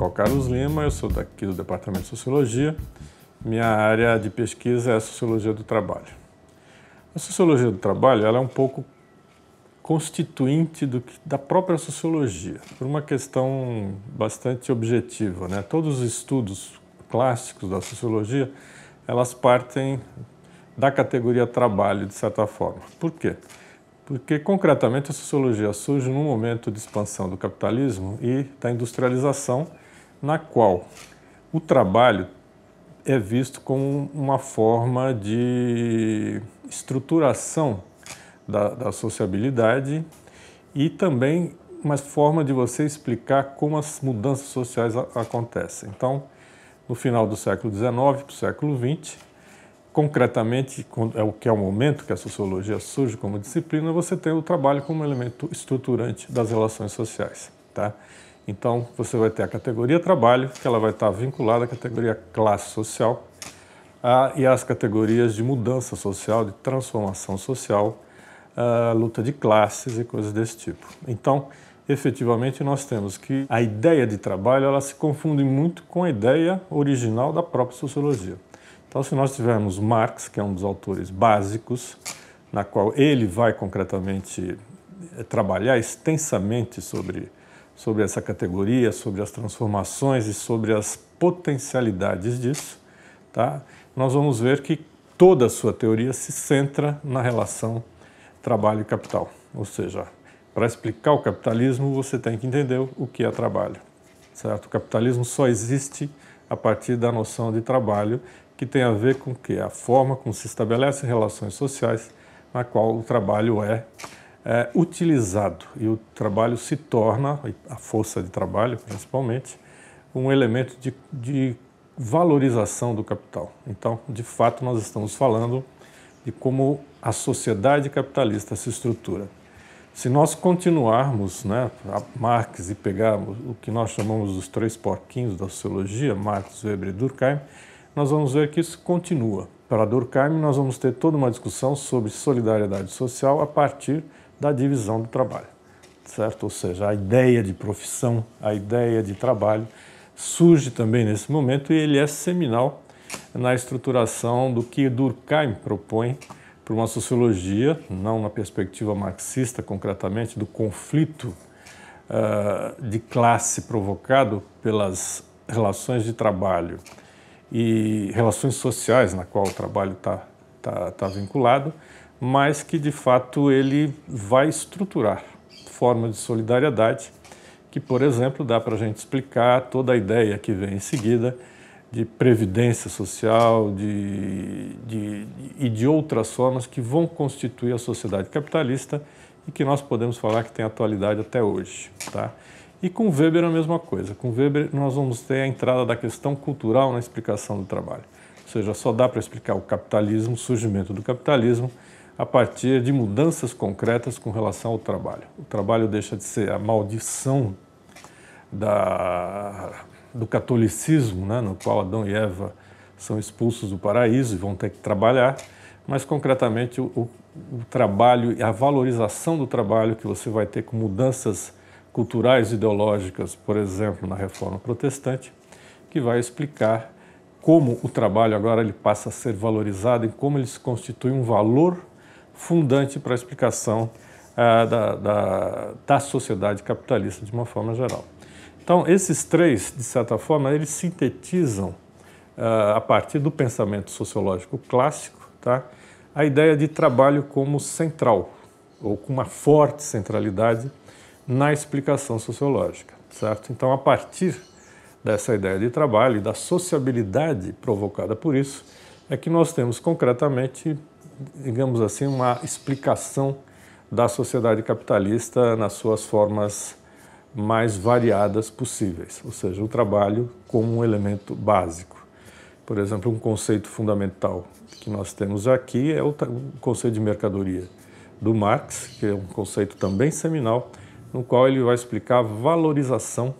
Jacó Carlos Lima, eu sou daqui do Departamento de Sociologia. Minha área de pesquisa é a Sociologia do Trabalho. A Sociologia do Trabalho ela é um pouco constituinte do, da própria sociologia, por uma questão bastante objetiva. Né? Todos os estudos clássicos da sociologia, elas partem da categoria trabalho, de certa forma. Por quê? Porque, concretamente, a sociologia surge num momento de expansão do capitalismo e da industrialização, na qual o trabalho é visto como uma forma de estruturação da, da sociabilidade e também uma forma de você explicar como as mudanças sociais a, acontecem. Então, no final do século XIX para o século XX, concretamente, é o que é o momento que a sociologia surge como disciplina, você tem o trabalho como elemento estruturante das relações sociais. Tá? Então, você vai ter a categoria trabalho, que ela vai estar vinculada à categoria classe social, ah, e às categorias de mudança social, de transformação social, ah, luta de classes e coisas desse tipo. Então, efetivamente, nós temos que a ideia de trabalho ela se confunde muito com a ideia original da própria sociologia. Então, se nós tivermos Marx, que é um dos autores básicos, na qual ele vai concretamente eh, trabalhar extensamente sobre sobre essa categoria, sobre as transformações e sobre as potencialidades disso, tá? nós vamos ver que toda a sua teoria se centra na relação trabalho e capital. Ou seja, para explicar o capitalismo, você tem que entender o que é trabalho. Certo? O capitalismo só existe a partir da noção de trabalho, que tem a ver com que a forma como se estabelecem relações sociais na qual o trabalho é é, utilizado e o trabalho se torna, a força de trabalho principalmente, um elemento de, de valorização do capital. Então, de fato, nós estamos falando de como a sociedade capitalista se estrutura. Se nós continuarmos, né, Marx e pegarmos o que nós chamamos dos três porquinhos da sociologia, Marx, Weber e Durkheim, nós vamos ver que isso continua. Para Durkheim, nós vamos ter toda uma discussão sobre solidariedade social a partir da divisão do trabalho, certo? Ou seja, a ideia de profissão, a ideia de trabalho surge também nesse momento e ele é seminal na estruturação do que Durkheim propõe para uma sociologia, não na perspectiva marxista concretamente, do conflito uh, de classe provocado pelas relações de trabalho e relações sociais na qual o trabalho está tá, tá vinculado, mas que de fato ele vai estruturar formas de solidariedade que, por exemplo, dá para a gente explicar toda a ideia que vem em seguida de previdência social de, de, e de outras formas que vão constituir a sociedade capitalista e que nós podemos falar que tem atualidade até hoje. Tá? E com Weber é a mesma coisa. Com Weber nós vamos ter a entrada da questão cultural na explicação do trabalho. Ou seja, só dá para explicar o capitalismo, o surgimento do capitalismo, a partir de mudanças concretas com relação ao trabalho. O trabalho deixa de ser a maldição da, do catolicismo, né, no qual Adão e Eva são expulsos do paraíso e vão ter que trabalhar, mas concretamente o, o, o trabalho e a valorização do trabalho que você vai ter com mudanças culturais e ideológicas, por exemplo, na reforma protestante, que vai explicar como o trabalho agora ele passa a ser valorizado e como ele se constitui um valor fundante para a explicação ah, da, da, da sociedade capitalista de uma forma geral. Então, esses três, de certa forma, eles sintetizam, ah, a partir do pensamento sociológico clássico, tá? a ideia de trabalho como central, ou com uma forte centralidade na explicação sociológica, certo? Então, a partir dessa ideia de trabalho e da sociabilidade provocada por isso, é que nós temos concretamente digamos assim, uma explicação da sociedade capitalista nas suas formas mais variadas possíveis, ou seja, o trabalho como um elemento básico. Por exemplo, um conceito fundamental que nós temos aqui é o conceito de mercadoria do Marx, que é um conceito também seminal, no qual ele vai explicar a valorização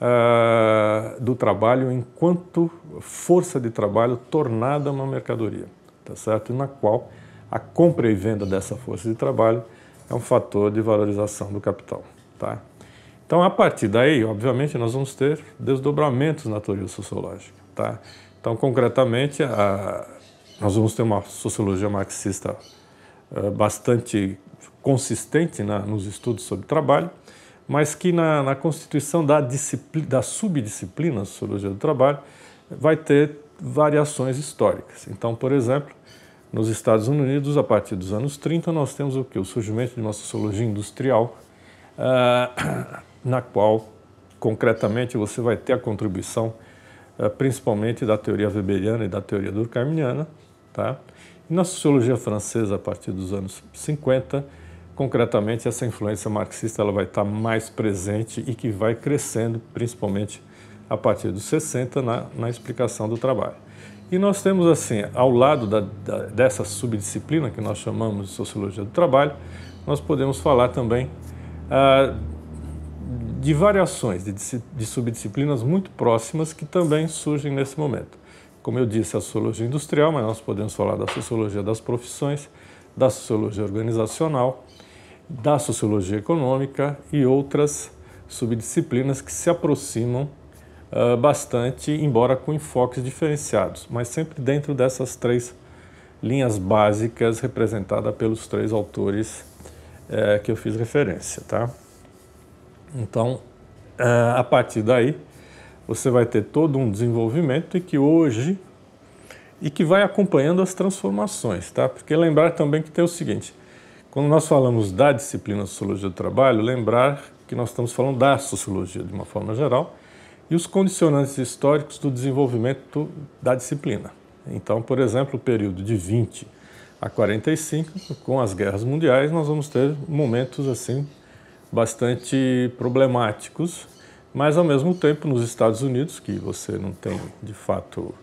uh, do trabalho enquanto força de trabalho tornada uma mercadoria tá certo? E na qual a compra e venda dessa força de trabalho é um fator de valorização do capital, tá? Então, a partir daí, obviamente, nós vamos ter desdobramentos na teoria sociológica, tá? Então, concretamente, a, nós vamos ter uma sociologia marxista eh, bastante consistente na, nos estudos sobre trabalho, mas que na, na constituição da, da subdisciplina sociologia do trabalho vai ter variações históricas. Então, por exemplo, nos Estados Unidos, a partir dos anos 30, nós temos o que? O surgimento de uma sociologia industrial, uh, na qual, concretamente, você vai ter a contribuição uh, principalmente da teoria weberiana e da teoria durkheimiana. Tá? E na sociologia francesa, a partir dos anos 50, concretamente, essa influência marxista ela vai estar mais presente e que vai crescendo, principalmente a partir dos 60, na, na explicação do trabalho. E nós temos, assim, ao lado da, da, dessa subdisciplina que nós chamamos de sociologia do trabalho, nós podemos falar também ah, de variações de, de subdisciplinas muito próximas que também surgem nesse momento. Como eu disse, a sociologia industrial, mas nós podemos falar da sociologia das profissões, da sociologia organizacional, da sociologia econômica e outras subdisciplinas que se aproximam uh, bastante, embora com enfoques diferenciados, mas sempre dentro dessas três linhas básicas representadas pelos três autores uh, que eu fiz referência, tá? Então, eh, a partir daí, você vai ter todo um desenvolvimento e que hoje e que vai acompanhando as transformações, tá? Porque lembrar também que tem o seguinte: quando nós falamos da disciplina sociologia do trabalho, lembrar que nós estamos falando da sociologia de uma forma geral e os condicionantes históricos do desenvolvimento da disciplina. Então, por exemplo, o período de 20 a 45, com as guerras mundiais, nós vamos ter momentos assim bastante problemáticos, mas ao mesmo tempo nos Estados Unidos, que você não tem de fato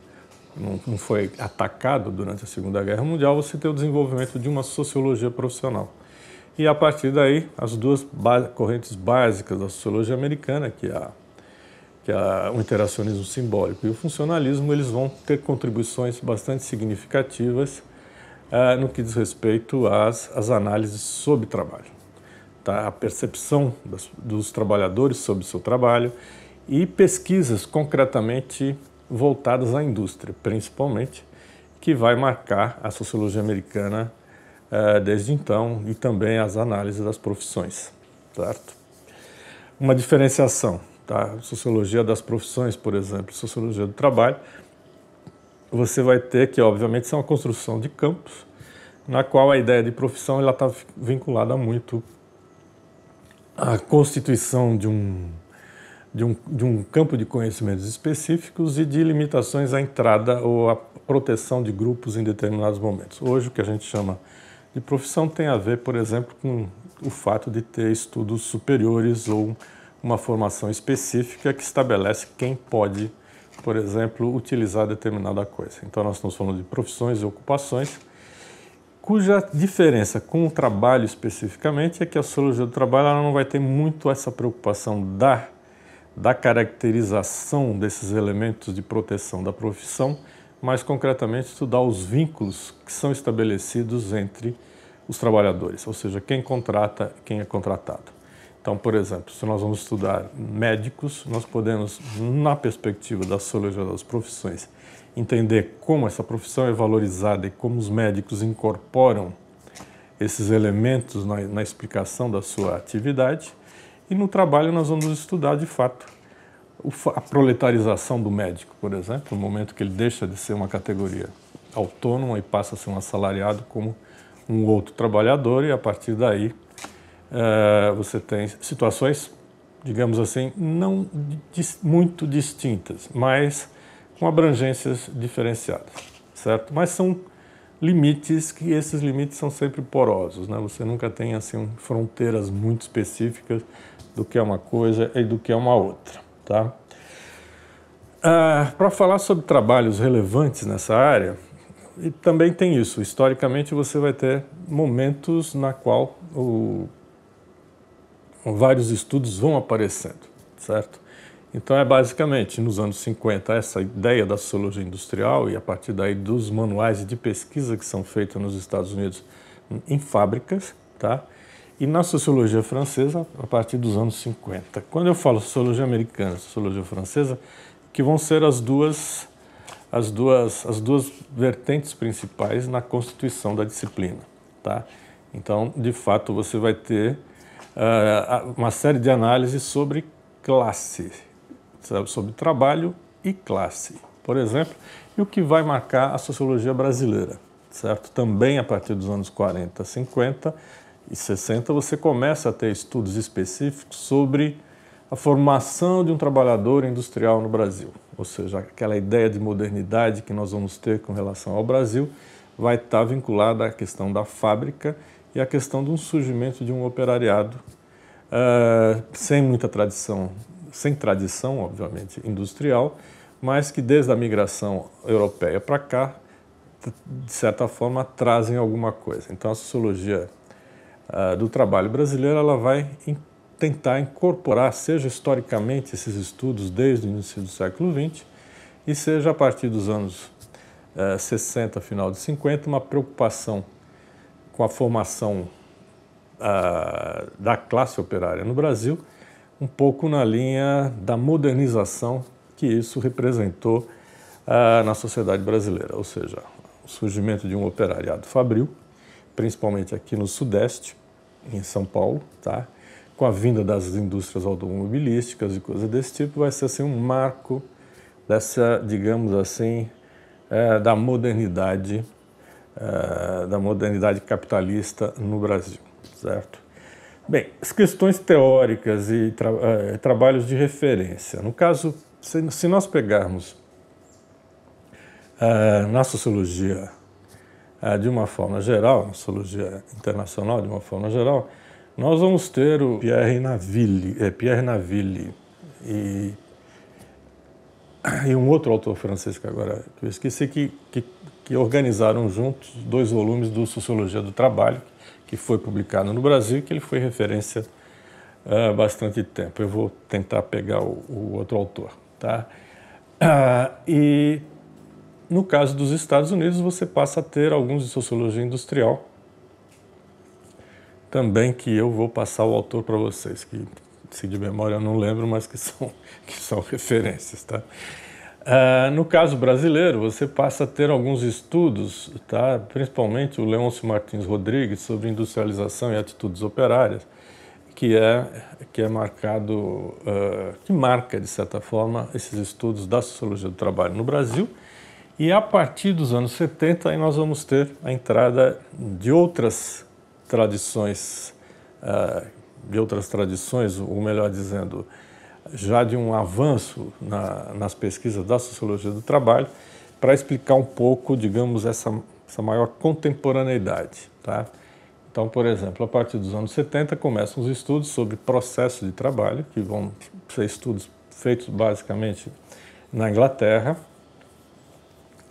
não, foi atacado durante a Segunda Guerra Mundial, você tem o desenvolvimento de uma sociologia profissional. E a partir daí, as duas correntes básicas da sociologia americana, que é a que é o interacionismo simbólico. E o funcionalismo, eles vão ter contribuições bastante significativas uh, no que diz respeito às, às análises sobre trabalho. Tá? A percepção das, dos trabalhadores sobre o seu trabalho e pesquisas concretamente voltadas à indústria, principalmente, que vai marcar a sociologia americana uh, desde então e também as análises das profissões, certo? Uma diferenciação tá? sociologia das profissões, por exemplo, sociologia do trabalho, você vai ter que, obviamente, isso é uma construção de campos, na qual a ideia de profissão ela está vinculada muito à constituição de um, de, um, de um campo de conhecimentos específicos e de limitações à entrada ou à proteção de grupos em determinados momentos. Hoje, o que a gente chama de profissão tem a ver, por exemplo, com o fato de ter estudos superiores ou uma formação específica que estabelece quem pode, por exemplo, utilizar determinada coisa. Então, nós estamos falando de profissões e ocupações, cuja diferença com o trabalho especificamente é que a sociologia do trabalho ela não vai ter muito essa preocupação da, da caracterização desses elementos de proteção da profissão, mas concretamente estudar os vínculos que são estabelecidos entre os trabalhadores, ou seja, quem contrata, quem é contratado. Então, por exemplo, se nós vamos estudar médicos, nós podemos, na perspectiva da sociologia das profissões, entender como essa profissão é valorizada e como os médicos incorporam esses elementos na, na explicação da sua atividade. E no trabalho nós vamos estudar, de fato, a proletarização do médico, por exemplo, o momento que ele deixa de ser uma categoria autônoma e passa a ser um assalariado como um outro trabalhador e a partir daí eh, você tem situações, digamos assim, não dis muito distintas, mas com abrangências diferenciadas, certo? Mas são limites que esses limites são sempre porosos, né? Você nunca tem assim fronteiras muito específicas do que é uma coisa e do que é uma outra, tá? Ah, eh, Para falar sobre trabalhos relevantes nessa área, e também tem isso. Historicamente, você vai ter momentos na qual o vários estudos vão aparecendo, certo? Então é basicamente nos anos 50 essa ideia da sociologia industrial e a partir daí dos manuais de pesquisa que são feitos nos Estados Unidos em fábricas, tá? E na sociologia francesa a partir dos anos 50. Quando eu falo sociologia americana, sociologia francesa, que vão ser as duas as duas as duas vertentes principais na constituição da disciplina, tá? Então, de fato, você vai ter ah, ah, uma série de análises sobre classe, sobre trabalho e classe, por exemplo, e o que vai marcar a sociologia brasileira, certo? Também a partir dos anos 40, 50 e 60 você começa a ter estudos específicos sobre a formação de um trabalhador industrial no Brasil, ou seja, aquela ideia de modernidade que nós vamos ter com relação ao Brasil vai estar vinculada à questão da fábrica e a questão de um surgimento de um operariado uh, sem muita tradição, sem tradição, obviamente, industrial, mas que desde a migração europeia para cá, de certa forma, trazem alguma coisa. Então, a sociologia uh, do trabalho brasileiro ela vai in tentar incorporar, seja historicamente, esses estudos desde o início do século XX, e seja a partir dos anos uh, eh, 60, final de 50, uma preocupação com a formação uh, da classe operária no Brasil, um pouco na linha da modernização que isso representou uh, na sociedade brasileira, ou seja, o surgimento de um operariado fabril, principalmente aqui no Sudeste, em São Paulo, tá? com a vinda das indústrias automobilísticas e coisas desse tipo, vai ser assim, um marco dessa, digamos assim, é, da modernidade eh, da modernidade capitalista no Brasil, certo? Bem, as questões teóricas e tra uh, trabalhos de referência. No caso, se, se nós pegarmos uh, na sociologia de uma forma geral, na sociologia internacional de uma forma geral, nós vamos ter o Pierre Naville, é, Pierre Naville e, e um outro autor francês que agora eu esqueci, que, que que organizaram juntos dois volumes do Sociologia do Trabalho, que foi publicado no Brasil e que ele foi referência há ah, bastante tempo. Eu vou tentar pegar o, o outro autor. Tá? Ah, e no caso dos Estados Unidos, você passa a ter alguns de sociologia industrial, também que eu vou passar o autor para vocês, que se de memória eu não lembro, mas que são, que são referências. Tá? Uh, no caso brasileiro, você passa a ter alguns estudos, tá? principalmente o Leôncio Martins Rodrigues, sobre industrialização e atitudes operárias, que é, que é marcado, uh, que marca, de certa forma, esses estudos da sociologia do trabalho no Brasil. E a partir dos anos 70, aí nós vamos ter a entrada de outras tradições, uh, de outras tradições, ou melhor dizendo, já de um avanço na, nas pesquisas da sociologia do trabalho para explicar um pouco, digamos, essa, essa maior contemporaneidade. Tá? Então, por exemplo, a partir dos anos 70 começam os estudos sobre processo de trabalho, que vão ser estudos feitos basicamente na Inglaterra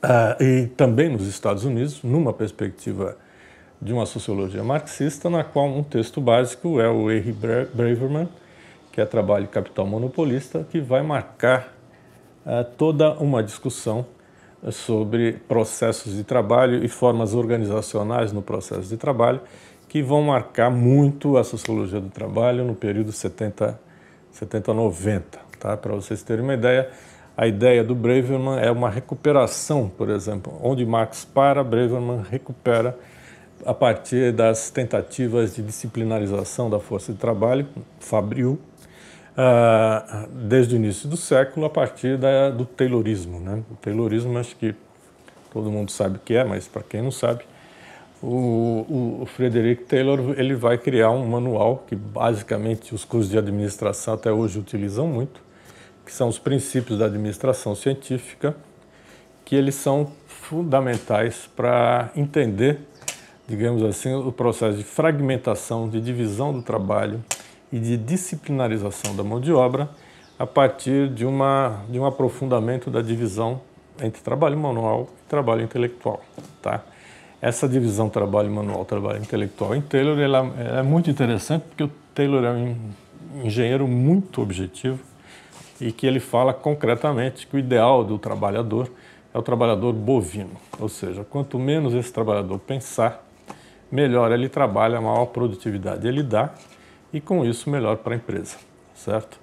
uh, e também nos Estados Unidos, numa perspectiva de uma sociologia marxista, na qual um texto básico é o Henry Braverman, que é Trabalho Capital Monopolista, que vai marcar eh, toda uma discussão eh, sobre processos de trabalho e formas organizacionais no processo de trabalho, que vão marcar muito a sociologia do trabalho no período 70, 70 90. Tá? Para vocês terem uma ideia, a ideia do Braverman é uma recuperação, por exemplo, onde Marx para, Braverman recupera a partir das tentativas de disciplinarização da força de trabalho, Fabril, ah, desde o início do século a partir da, do Taylorismo. Né? O Taylorismo acho que todo mundo sabe o que é, mas para quem não sabe, o, o, Frederick Taylor ele vai criar um manual que basicamente os cursos de administração até hoje utilizam muito, que são os princípios da administração científica, que eles são fundamentais para entender, digamos assim, o processo de fragmentação, de divisão do trabalho, e de disciplinarização da mão de obra a partir de, uma, de um aprofundamento da divisão entre trabalho manual e trabalho intelectual. Tá? Essa divisão trabalho manual, trabalho intelectual em Taylor ela, ela é muito interessante porque o Taylor é um engenheiro muito objetivo e que ele fala concretamente que o ideal do trabalhador é o trabalhador bovino, ou seja, quanto menos esse trabalhador pensar, melhor ele trabalha, maior produtividade ele dá e com isso melhor para a empresa, certo?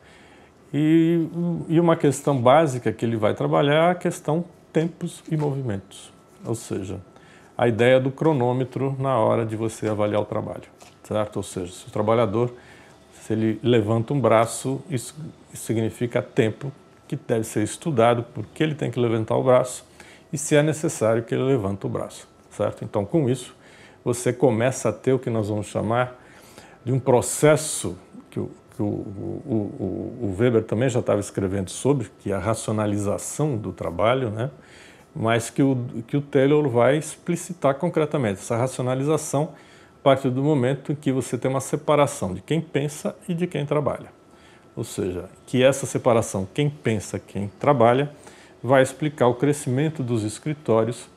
E, e uma questão básica que ele vai trabalhar é a questão tempos e movimentos, ou seja, a ideia do cronômetro na hora de você avaliar o trabalho, certo? Ou seja, se o trabalhador, se ele levanta um braço, isso significa tempo que deve ser estudado, porque ele tem que levantar o braço e se é necessário que ele levanta o braço, certo? Então, com isso, você começa a ter o que nós vamos chamar de um processo que o, que o, o, o Weber também já estava escrevendo sobre, que é a racionalização do trabalho, né? mas que o, que o Taylor vai explicitar concretamente. Essa racionalização parte do momento em que você tem uma separação de quem pensa e de quem trabalha. Ou seja, que essa separação, quem pensa, quem trabalha, vai explicar o crescimento dos escritórios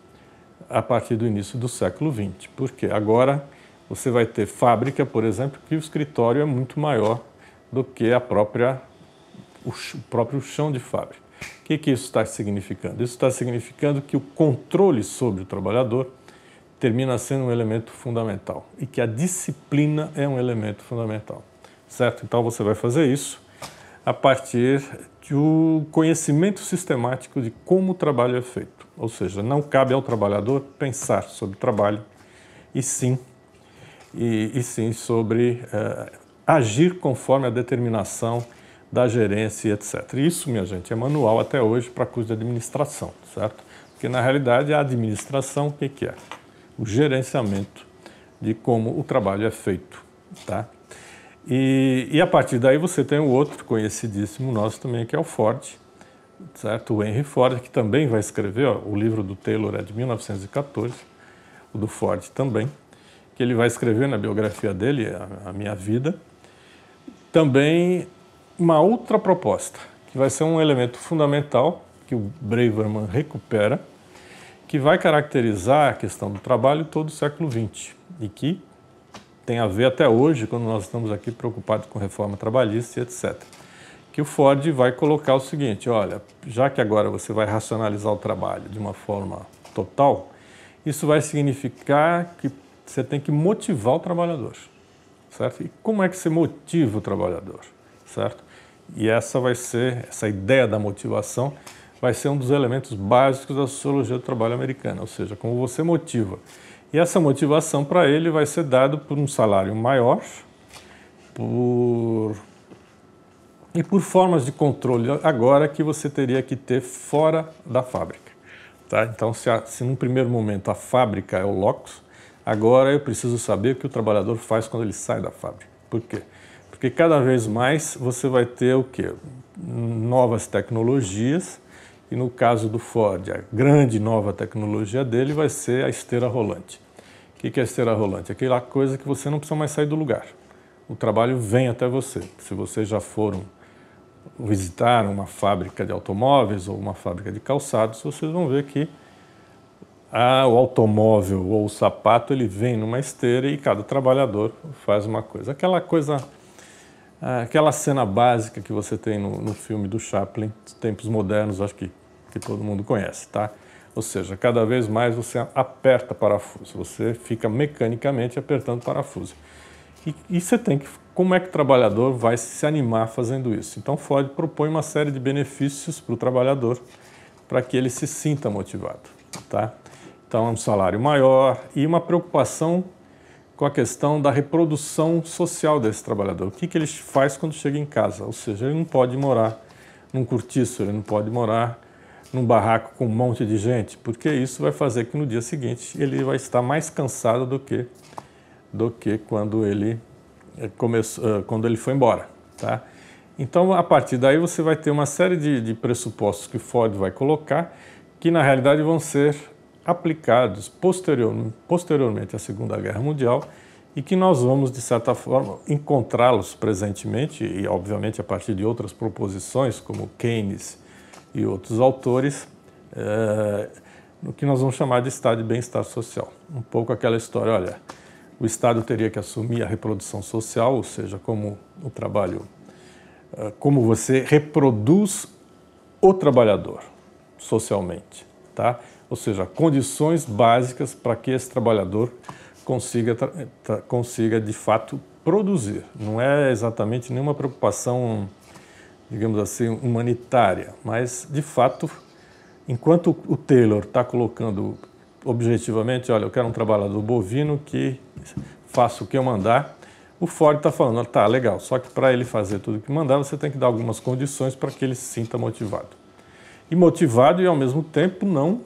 a partir do início do século XX, porque agora você vai ter fábrica, por exemplo, que o escritório é muito maior do que a própria, o próprio chão de fábrica. O que, que isso está significando? Isso está significando que o controle sobre o trabalhador termina sendo um elemento fundamental e que a disciplina é um elemento fundamental, certo? Então você vai fazer isso a partir do conhecimento sistemático de como o trabalho é feito. Ou seja, não cabe ao trabalhador pensar sobre o trabalho, e sim e, e sim sobre eh, agir conforme a determinação da gerência, etc. Isso, minha gente, é manual até hoje para curso de administração, certo? Porque na realidade a administração o que, que é? O gerenciamento de como o trabalho é feito, tá? E, e, a partir daí você tem o outro conhecidíssimo nosso também, que é o Ford, certo? O Henry Ford, que também vai escrever, ó, o livro do Taylor é de 1914, o do Ford também que ele vai escrever na biografia dele, a, a minha vida, também uma outra proposta, que vai ser um elemento fundamental que o Braverman recupera, que vai caracterizar a questão do trabalho todo o século XX e que tem a ver até hoje, quando nós estamos aqui preocupados com reforma trabalhista e etc. Que o Ford vai colocar o seguinte: olha, já que agora você vai racionalizar o trabalho de uma forma total, isso vai significar que você tem que motivar o trabalhador, certo? E como é que você motiva o trabalhador, certo? E essa vai ser, essa ideia da motivação vai ser um dos elementos básicos da sociologia do trabalho americana, ou seja, como você motiva. E essa motivação para ele vai ser dada por um salário maior, por e por formas de controle agora que você teria que ter fora da fábrica. Tá? Então, se, a, se num primeiro momento a fábrica é o locus, Agora eu preciso saber o que o trabalhador faz quando ele sai da fábrica. Por quê? Porque cada vez mais você vai ter o quê? Novas tecnologias, e no caso do Ford, a grande nova tecnologia dele vai ser a esteira rolante. O que é a esteira rolante? É aquela coisa que você não precisa mais sair do lugar. O trabalho vem até você. Se vocês já foram visitar uma fábrica de automóveis ou uma fábrica de calçados, vocês vão ver que ah, o automóvel ou o sapato ele vem numa esteira e cada trabalhador faz uma coisa. Aquela coisa, ah, aquela cena básica que você tem no, no filme do Chaplin, tempos modernos, acho que, que todo mundo conhece, tá? Ou seja, cada vez mais você aperta parafuso, você fica mecanicamente apertando parafuso. E, e você tem que, como é que o trabalhador vai se animar fazendo isso? Então Freud propõe uma série de benefícios para o trabalhador para que ele se sinta motivado, tá? Então, é um salário maior e uma preocupação com a questão da reprodução social desse trabalhador. O que, que ele faz quando chega em casa? Ou seja, ele não pode morar num cortiço, ele não pode morar num barraco com um monte de gente, porque isso vai fazer que no dia seguinte ele vai estar mais cansado do que do que quando ele eh, começou, eh, quando ele foi embora, tá? Então, a partir daí você vai ter uma série de, de pressupostos que Ford vai colocar, que na realidade vão ser aplicados posterior, posteriormente à Segunda Guerra Mundial e que nós vamos, de certa forma, encontrá-los presentemente e, obviamente, a partir de outras proposições, como Keynes e outros autores, é, no que nós vamos chamar de Estado de bem-estar social. Um pouco aquela história, olha, o Estado teria que assumir a reprodução social, ou seja, como o trabalho, eh, como você reproduz o trabalhador socialmente, tá? ou seja, condições básicas para que esse trabalhador consiga, consiga de fato produzir. Não é exatamente nenhuma preocupação, digamos assim, humanitária, mas de fato, enquanto o Taylor está colocando objetivamente, olha, eu quero um trabalhador bovino que faça o que eu mandar, o Ford está falando, tá, legal, só que para ele fazer tudo o que mandar, você tem que dar algumas condições para que ele se sinta motivado. E motivado e ao mesmo tempo não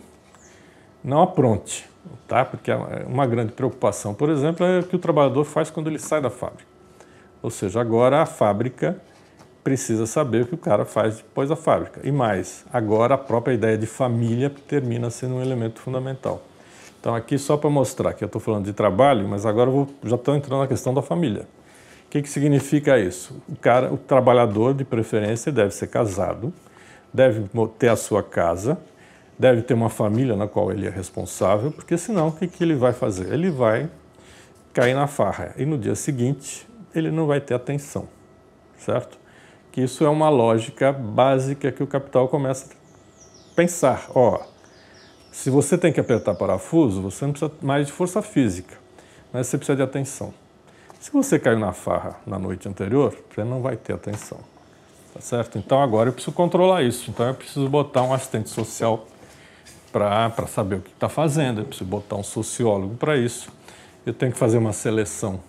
não apronte, tá? Porque é uma grande preocupação, por exemplo, é o que o trabalhador faz quando ele sai da fábrica. Ou seja, agora a fábrica precisa saber o que o cara faz depois da fábrica. E mais, agora a própria ideia de família termina sendo um elemento fundamental. Então, aqui só para mostrar que eu estou falando de trabalho, mas agora vou, já estou entrando na questão da família. O que, que significa isso? O cara, o trabalhador, de preferência, deve ser casado, deve ter a sua casa, deve ter uma família na qual ele é responsável, porque senão o que, que ele vai fazer? Ele vai cair na farra e no dia seguinte ele não vai ter atenção, certo? Que isso é uma lógica básica que o capital começa a pensar. Ó, se você tem que apertar parafuso, você não precisa mais de força física, mas né? você precisa de atenção. Se você caiu na farra na noite anterior, você não vai ter atenção. Tá certo? Então agora eu preciso controlar isso. Então eu preciso botar um assistente social para saber o que está fazendo, eu preciso botar um sociólogo para isso, eu tenho que fazer uma seleção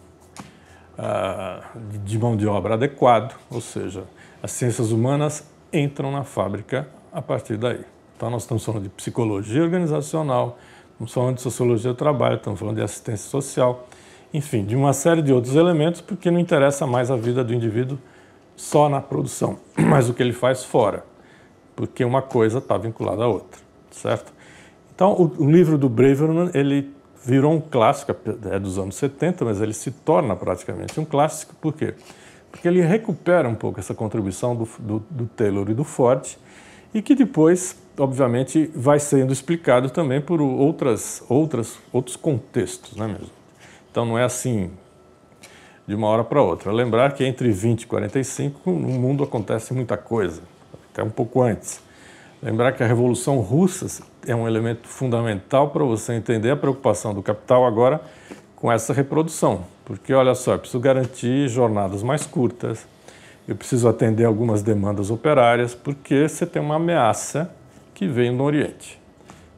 ah, de mão de obra adequado, ou seja, as ciências humanas entram na fábrica a partir daí. Então nós estamos falando de psicologia organizacional, estamos falando de sociologia do trabalho, estamos falando de assistência social, enfim, de uma série de outros elementos, porque não interessa mais a vida do indivíduo só na produção, mas o que ele faz fora, porque uma coisa está vinculada à outra certo? Então, o, o livro do Braverman, ele virou um clássico, é, é dos anos 70, mas ele se torna praticamente um clássico, por quê? Porque ele recupera um pouco essa contribuição do, do, do Taylor e do Ford, e que depois, obviamente, vai sendo explicado também por outras, outras, outros contextos, é mesmo? Então não é assim de uma hora para outra. Lembrar que entre 20 e 45 no mundo acontece muita coisa, até um pouco antes. Lembrar que a Revolução Russa é um elemento fundamental para você entender a preocupação do capital agora com essa reprodução. Porque, olha só, eu preciso garantir jornadas mais curtas, eu preciso atender algumas demandas operárias, porque você tem uma ameaça que vem do Oriente.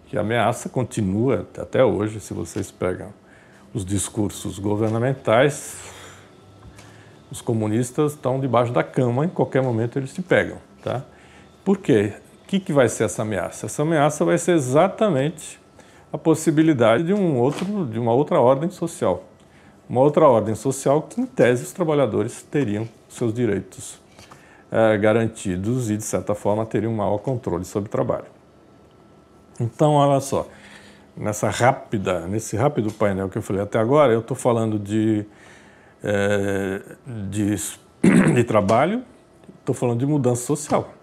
Que a ameaça continua até hoje, se vocês pegam os discursos governamentais, os comunistas estão debaixo da cama, em qualquer momento eles te pegam. Tá? Por quê? que, que vai ser essa ameaça? Essa ameaça vai ser exatamente a possibilidade de, um outro, de uma outra ordem social. Uma outra ordem social que, em tese, os trabalhadores teriam seus direitos é, garantidos e, de certa forma, teriam maior controle sobre o trabalho. Então, olha só, nessa rápida, nesse rápido painel que eu falei até agora, eu estou falando de, é, de, de trabalho, estou falando de mudança social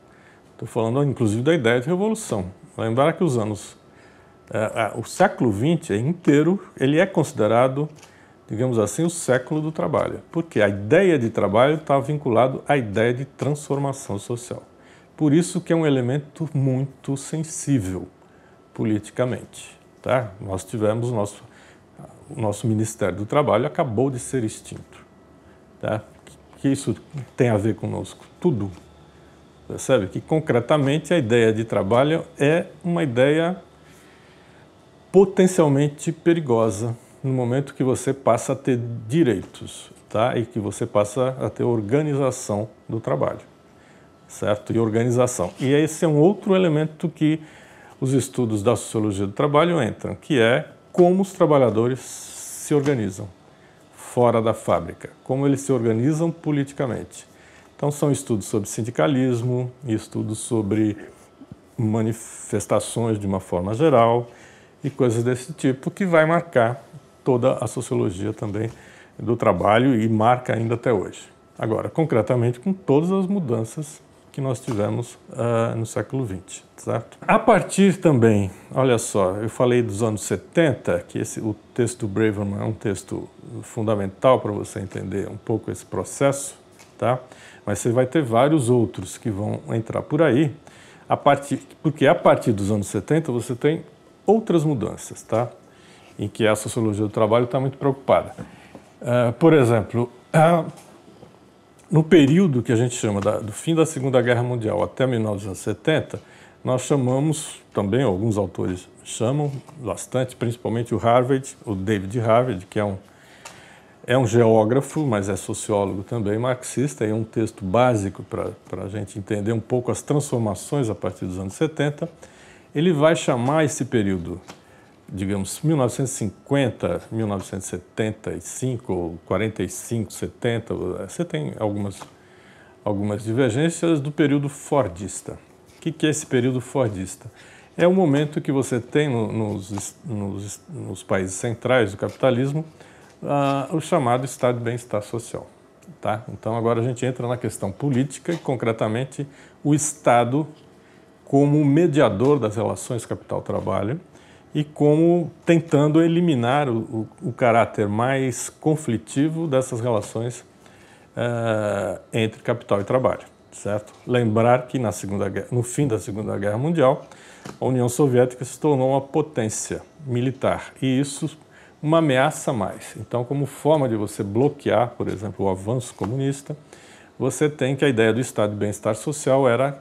Estou falando, inclusive, da ideia de revolução. Lembrar que os anos, é, é, o século XX é inteiro, ele é considerado, digamos assim, o século do trabalho, porque a ideia de trabalho está vinculado à ideia de transformação social. Por isso que é um elemento muito sensível politicamente. Tá? Nós tivemos o nosso, o nosso Ministério do Trabalho acabou de ser extinto. Tá? Que isso tem a ver conosco? Tudo percebe? Que concretamente a ideia de trabalho é uma ideia potencialmente perigosa no momento que você passa a ter direitos, tá? E que você passa a ter organização do trabalho, certo? E organização. E esse é um outro elemento que os estudos da sociologia do trabalho entram, que é como os trabalhadores se organizam fora da fábrica, como eles se organizam politicamente, então, são estudos sobre sindicalismo, estudos sobre manifestações de uma forma geral e coisas desse tipo que vai marcar toda a sociologia também do trabalho e marca ainda até hoje. Agora, concretamente, com todas as mudanças que nós tivemos uh, no século XX, certo? A partir também, olha só, eu falei dos anos 70, que esse, o texto do Braverman é um texto fundamental para você entender um pouco esse processo, tá? mas você vai ter vários outros que vão entrar por aí, a partir, porque a partir dos anos 70 você tem outras mudanças, tá? Em que a sociologia do trabalho está muito preocupada. Uh, por exemplo, uh, no período que a gente chama da, do fim da Segunda Guerra Mundial até 1970, nós chamamos também, alguns autores chamam bastante, principalmente o Harvard, o David Harvard, que é um é um geógrafo, mas é sociólogo também, marxista, e é um texto básico para a gente entender um pouco as transformações a partir dos anos 70. Ele vai chamar esse período, digamos, 1950, 1975, ou 45, 70, você tem algumas, algumas divergências do período fordista. O que, que é esse período fordista? É o momento que você tem no, nos, nos, nos países centrais do capitalismo ah, o chamado estado de bem-estar social. Tá? Então agora a gente entra na questão política e concretamente o Estado como mediador das relações capital-trabalho e como tentando eliminar o, o, o caráter mais conflitivo dessas relações uh, entre capital e trabalho, certo? Lembrar que na segunda guerra, no fim da Segunda Guerra Mundial a União Soviética se tornou uma potência militar e isso uma ameaça a mais. Então, como forma de você bloquear, por exemplo, o avanço comunista, você tem que a ideia do Estado de bem-estar social era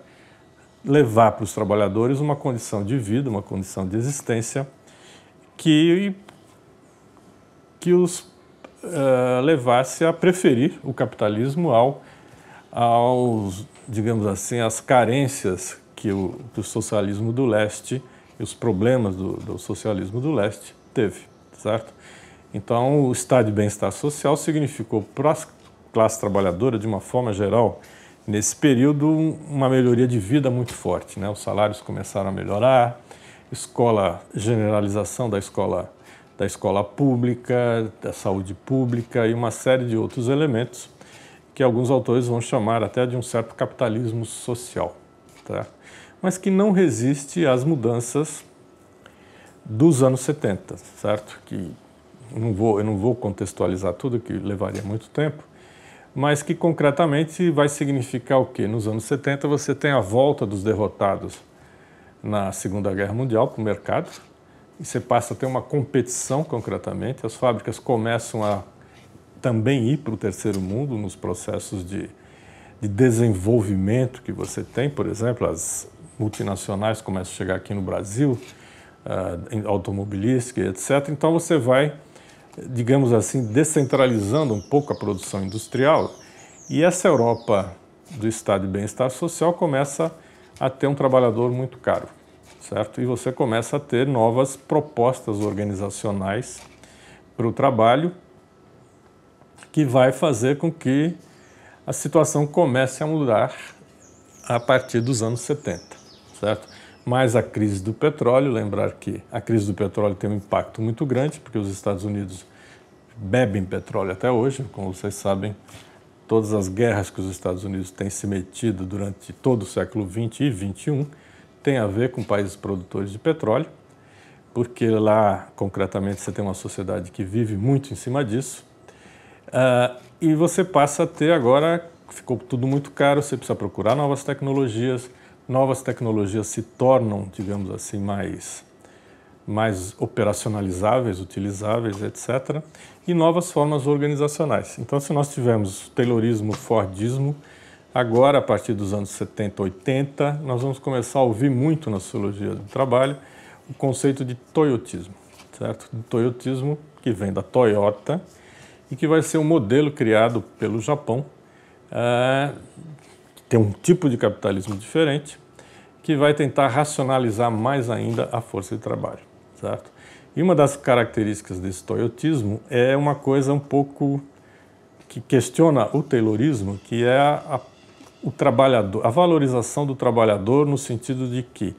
levar para os trabalhadores uma condição de vida, uma condição de existência que, que os uh, levasse a preferir o capitalismo ao, aos, digamos assim, às carências que o, que o socialismo do leste e os problemas do, do socialismo do leste teve certo? Então, o estado de bem-estar social significou para a classe trabalhadora, de uma forma geral, nesse período, uma melhoria de vida muito forte. Né? Os salários começaram a melhorar, escola, generalização da escola, da escola pública, da saúde pública e uma série de outros elementos que alguns autores vão chamar até de um certo capitalismo social, tá? mas que não resiste às mudanças dos anos 70, certo? Que não vou, eu não vou contextualizar tudo, que levaria muito tempo, mas que concretamente vai significar o quê? Nos anos 70 você tem a volta dos derrotados na Segunda Guerra Mundial para o mercado, e você passa a ter uma competição concretamente, as fábricas começam a também ir para o terceiro mundo nos processos de, de desenvolvimento que você tem, por exemplo, as multinacionais começam a chegar aqui no Brasil, uh, automobilística, etc. Então você vai, digamos assim, descentralizando um pouco a produção industrial e essa Europa do estado de bem-estar social começa a ter um trabalhador muito caro, certo? E você começa a ter novas propostas organizacionais para o trabalho que vai fazer com que a situação comece a mudar a partir dos anos 70, certo? mais a crise do petróleo. Lembrar que a crise do petróleo tem um impacto muito grande, porque os Estados Unidos bebem petróleo até hoje, como vocês sabem. Todas as guerras que os Estados Unidos têm se metido durante todo o século XX e XXI tem a ver com países produtores de petróleo, porque lá, concretamente, você tem uma sociedade que vive muito em cima disso. Uh, e você passa a ter agora, ficou tudo muito caro, você precisa procurar novas tecnologias, novas tecnologias se tornam, digamos assim, mais, mais operacionalizáveis, utilizáveis, etc., e novas formas organizacionais. Então, se nós tivermos Taylorismo, Fordismo, agora, a partir dos anos 70, 80, nós vamos começar a ouvir muito na sociologia do trabalho o conceito de Toyotismo, certo? De Toyotismo, que vem da Toyota, e que vai ser um modelo criado pelo Japão uh, tem um tipo de capitalismo diferente, que vai tentar racionalizar mais ainda a força de trabalho, certo? E uma das características desse toyotismo é uma coisa um pouco que questiona o taylorismo, que é a, o trabalhador, a valorização do trabalhador no sentido de que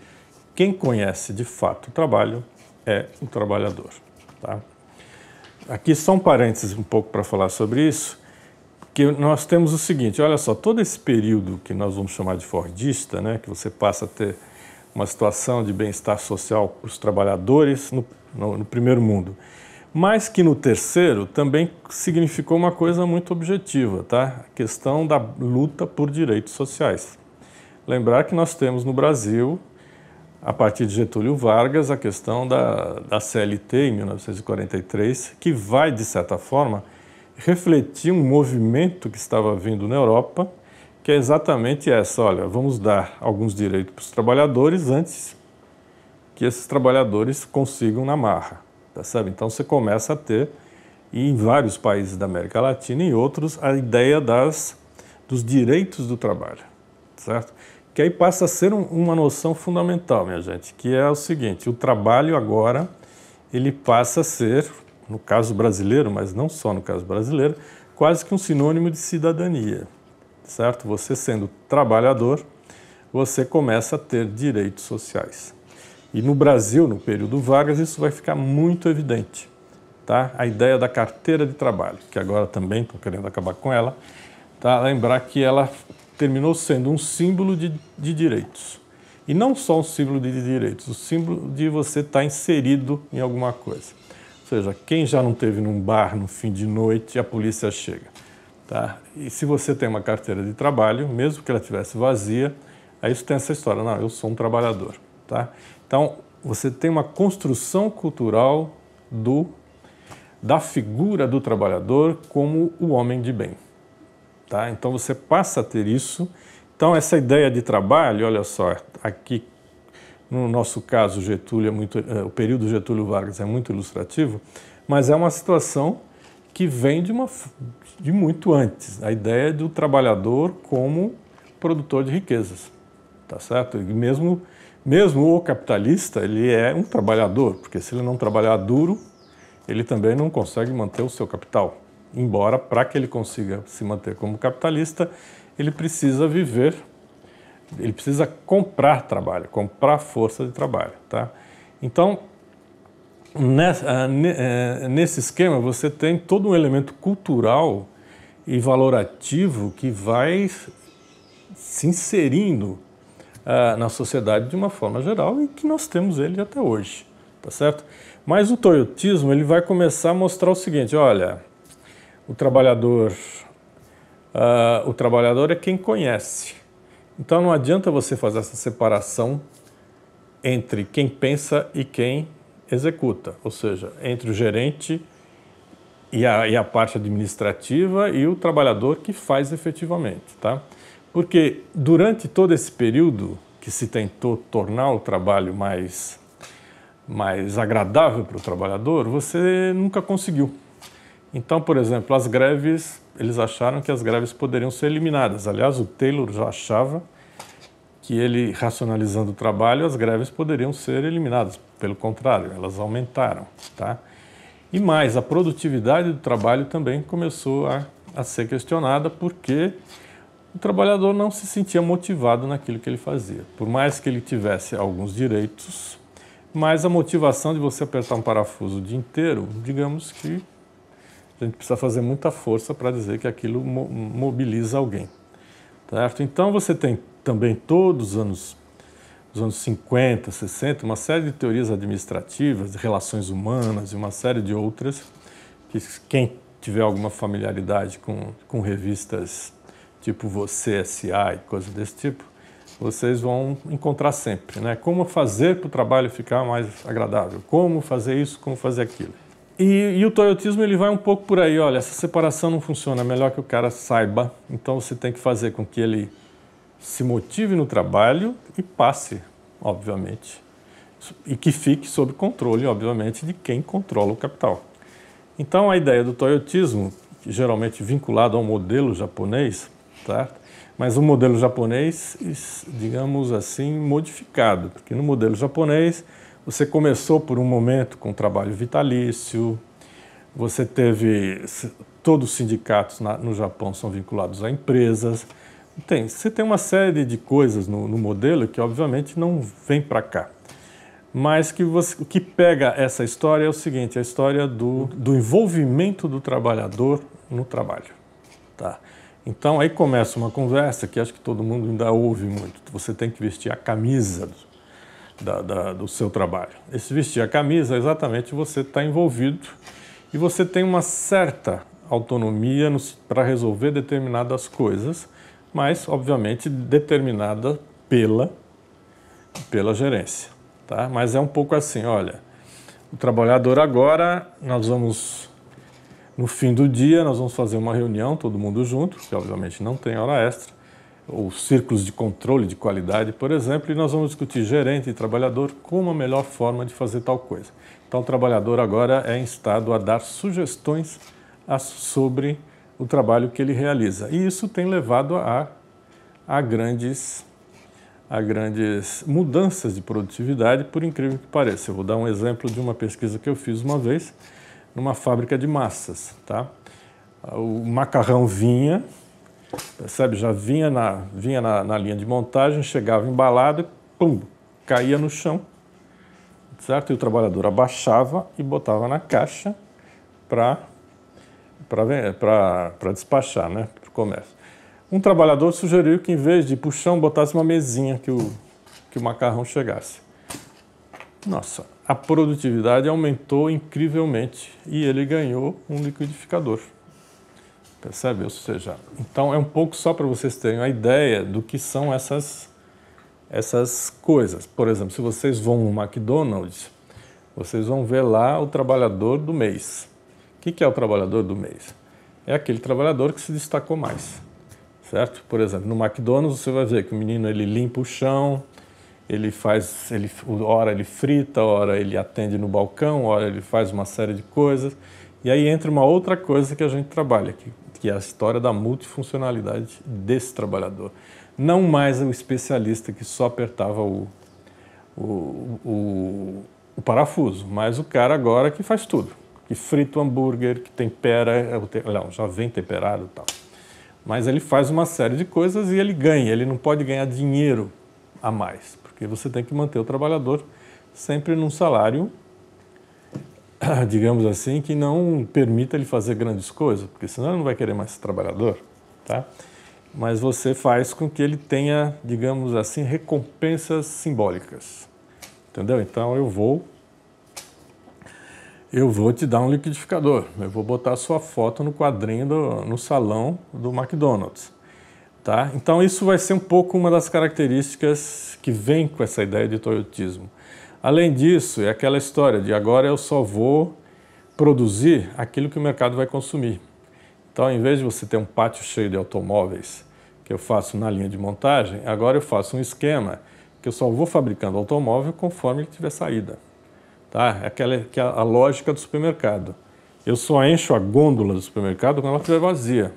quem conhece de fato o trabalho é o trabalhador, tá? Aqui só um parênteses um pouco para falar sobre isso que nós temos o seguinte, olha só, todo esse período que nós vamos chamar de fordista, né, que você passa a ter uma situação de bem-estar social para os trabalhadores no, no, no primeiro mundo, mas que no terceiro também significou uma coisa muito objetiva, tá? A questão da luta por direitos sociais. Lembrar que nós temos no Brasil, a partir de Getúlio Vargas, a questão da, da CLT em 1943, que vai, de certa forma, refletir um movimento que estava vindo na Europa, que é exatamente essa: olha, vamos dar alguns direitos para os trabalhadores antes que esses trabalhadores consigam na marra, tá certo? Então você começa a ter e em vários países da América Latina e outros a ideia das dos direitos do trabalho, certo? Que aí passa a ser um, uma noção fundamental, minha gente, que é o seguinte: o trabalho agora ele passa a ser no caso brasileiro, mas não só no caso brasileiro, quase que um sinônimo de cidadania, certo? Você sendo trabalhador, você começa a ter direitos sociais. E no Brasil, no período Vargas, isso vai ficar muito evidente, tá? A ideia da carteira de trabalho, que agora também estão querendo acabar com ela, tá? Lembrar que ela terminou sendo um símbolo de, de direitos. E não só um símbolo de direitos, o símbolo de você estar tá inserido em alguma coisa. Ou seja, quem já não teve num bar no fim de noite, a polícia chega. Tá? E se você tem uma carteira de trabalho, mesmo que ela tivesse vazia, aí isso tem essa história, não, eu sou um trabalhador. Tá? Então, você tem uma construção cultural do da figura do trabalhador como o homem de bem. Tá? Então você passa a ter isso. Então essa ideia de trabalho, olha só, aqui no nosso caso, Getúlio é muito, eh, o período Getúlio Vargas é muito ilustrativo, mas é uma situação que vem de, uma, de muito antes. A ideia do trabalhador como produtor de riquezas, tá certo? E mesmo, mesmo o capitalista, ele é um trabalhador, porque se ele não trabalhar duro, ele também não consegue manter o seu capital. Embora, para que ele consiga se manter como capitalista, ele precisa viver ele precisa comprar trabalho, comprar força de trabalho, tá? Então, ah, eh, nesse esquema você tem todo um elemento cultural e valorativo que vai se inserindo uh, na sociedade de uma forma geral e que nós temos ele até hoje, tá certo? Mas o toyotismo ele vai começar a mostrar o seguinte, olha, o trabalhador, uh, o trabalhador é quem conhece, então não adianta você fazer essa separação entre quem pensa e quem executa, ou seja, entre o gerente e a, e a parte administrativa e o trabalhador que faz efetivamente, tá? Porque durante todo esse período que se tentou tornar o trabalho mais, mais agradável para o trabalhador, você nunca conseguiu. Então, por exemplo, as greves eles acharam que as greves poderiam ser eliminadas. Aliás, o Taylor já achava que ele, racionalizando o trabalho, as greves poderiam ser eliminadas. Pelo contrário, elas aumentaram. Tá? E mais, a produtividade do trabalho também começou a, a ser questionada porque o trabalhador não se sentia motivado naquilo que ele fazia. Por mais que ele tivesse alguns direitos, mas a motivação de você apertar um parafuso o dia inteiro, digamos que a gente precisa fazer muita força para dizer que aquilo mobiliza alguém. Certo? Então você tem também todos os anos, os anos 50, 60, uma série de teorias administrativas, de relações humanas e uma série de outras, que quem tiver alguma familiaridade com, com revistas tipo Você, SA e coisas desse tipo, vocês vão encontrar sempre. Né? Como fazer para o trabalho ficar mais agradável, como fazer isso, como fazer aquilo. E, e, o toyotismo ele vai um pouco por aí, olha, essa separação não funciona, é melhor que o cara saiba. Então você tem que fazer com que ele se motive no trabalho e passe, obviamente. E que fique sob controle, obviamente, de quem controla o capital. Então a ideia do toyotismo, geralmente vinculado ao modelo japonês, tá? mas um modelo japonês, digamos assim, modificado, porque no modelo japonês você começou por um momento com o trabalho vitalício, você teve. Todos os sindicatos na, no Japão são vinculados a empresas. Tem, você tem uma série de coisas no, no modelo que, obviamente, não vem para cá. Mas que você, o que pega essa história é o seguinte: a história do, do envolvimento do trabalhador no trabalho. Tá? Então aí começa uma conversa que acho que todo mundo ainda ouve muito. Você tem que vestir a camisa do da, da, do seu trabalho. Esse vestir a camisa, exatamente, você está envolvido e você tem uma certa autonomia para resolver determinadas coisas, mas, obviamente, determinada pela, pela gerência. Tá? Mas é um pouco assim, olha, o trabalhador agora, nós vamos, no fim do dia, nós vamos fazer uma reunião, todo mundo junto, que obviamente não tem hora extra, ou círculos de controle de qualidade, por exemplo, e nós vamos discutir gerente e trabalhador como a melhor forma de fazer tal coisa. Então, o trabalhador agora é instado a dar sugestões a, sobre o trabalho que ele realiza. E isso tem levado a, a, grandes, a grandes mudanças de produtividade, por incrível que pareça. Eu vou dar um exemplo de uma pesquisa que eu fiz uma vez numa fábrica de massas. Tá? O macarrão vinha Percebe? Já vinha na, vinha na, na linha de montagem, chegava embalado e pum, caía no chão. Certo? E o trabalhador abaixava e botava na caixa para despachar, né? Para o comércio. Um trabalhador sugeriu que em vez de puxar, botasse uma mesinha que o, que o macarrão chegasse. Nossa, a produtividade aumentou incrivelmente e ele ganhou um liquidificador. Percebe? Ou seja, então é um pouco só para vocês terem a ideia do que são essas, essas coisas. Por exemplo, se vocês vão no McDonald's, vocês vão ver lá o trabalhador do mês. O que, que é o trabalhador do mês? É aquele trabalhador que se destacou mais, certo? Por exemplo, no McDonald's você vai ver que o menino ele limpa o chão, ele faz, ele, hora ele frita, hora ele atende no balcão, hora ele faz uma série de coisas. E aí entra uma outra coisa que a gente trabalha aqui, que é a história da multifuncionalidade desse trabalhador. Não mais o especialista que só apertava o, o, o, o parafuso, mas o cara agora que faz tudo, que frita o hambúrguer, que tempera, é, não, já vem temperado e tal. Mas ele faz uma série de coisas e ele ganha, ele não pode ganhar dinheiro a mais, porque você tem que manter o trabalhador sempre num salário digamos assim, que não permita ele fazer grandes coisas, porque senão ele não vai querer mais ser trabalhador, tá? Mas você faz com que ele tenha, digamos assim, recompensas simbólicas, entendeu? Então eu vou, eu vou te dar um liquidificador, eu vou botar a sua foto no quadrinho do, no salão do McDonald's, tá? Então isso vai ser um pouco uma das características que vem com essa ideia de toyotismo Além disso, é aquela história de agora eu só vou produzir aquilo que o mercado vai consumir. Então, ao invés de você ter um pátio cheio de automóveis que eu faço na linha de montagem, agora eu faço um esquema que eu só vou fabricando automóvel conforme ele tiver saída. Tá? É aquela que é a lógica do supermercado. Eu só encho a gôndola do supermercado quando ela estiver vazia.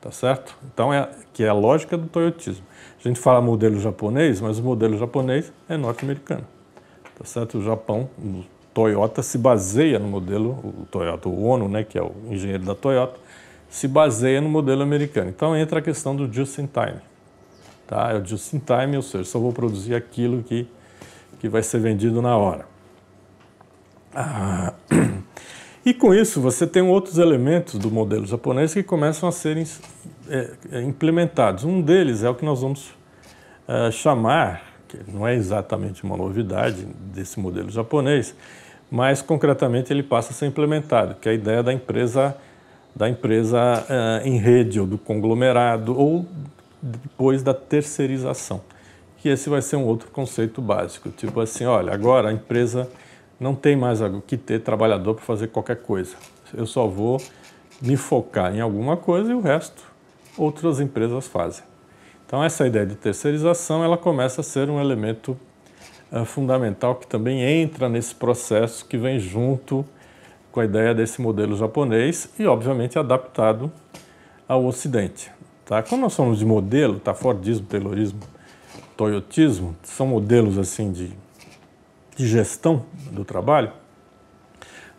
Tá certo? Então é que é a lógica do toyotismo. A gente fala modelo japonês, mas o modelo japonês é norte-americano. Tá certo? O Japão, o Toyota, se baseia no modelo, o Toyota, o Ono, né, que é o engenheiro da Toyota, se baseia no modelo americano. Então entra a questão do just-in-time. Tá? É o just-in-time, ou seja, só vou produzir aquilo que, que vai ser vendido na hora. Ah. E com isso você tem outros elementos do modelo japonês que começam a serem é, é implementados. Um deles é o que nós vamos é, chamar que não é exatamente uma novidade desse modelo japonês, mas concretamente ele passa a ser implementado, que é a ideia da empresa da empresa uh, em rede ou do conglomerado ou depois da terceirização. Que esse vai ser um outro conceito básico, tipo assim, olha, agora a empresa não tem mais que ter trabalhador para fazer qualquer coisa. Eu só vou me focar em alguma coisa e o resto outras empresas fazem. Então essa ideia de terceirização ela começa a ser um elemento uh, fundamental que também entra nesse processo que vem junto com a ideia desse modelo japonês e obviamente adaptado ao Ocidente. Tá? Quando nós falamos de modelo, tá? Fordismo, Taylorismo, Toyotismo, são modelos assim de, de gestão do trabalho.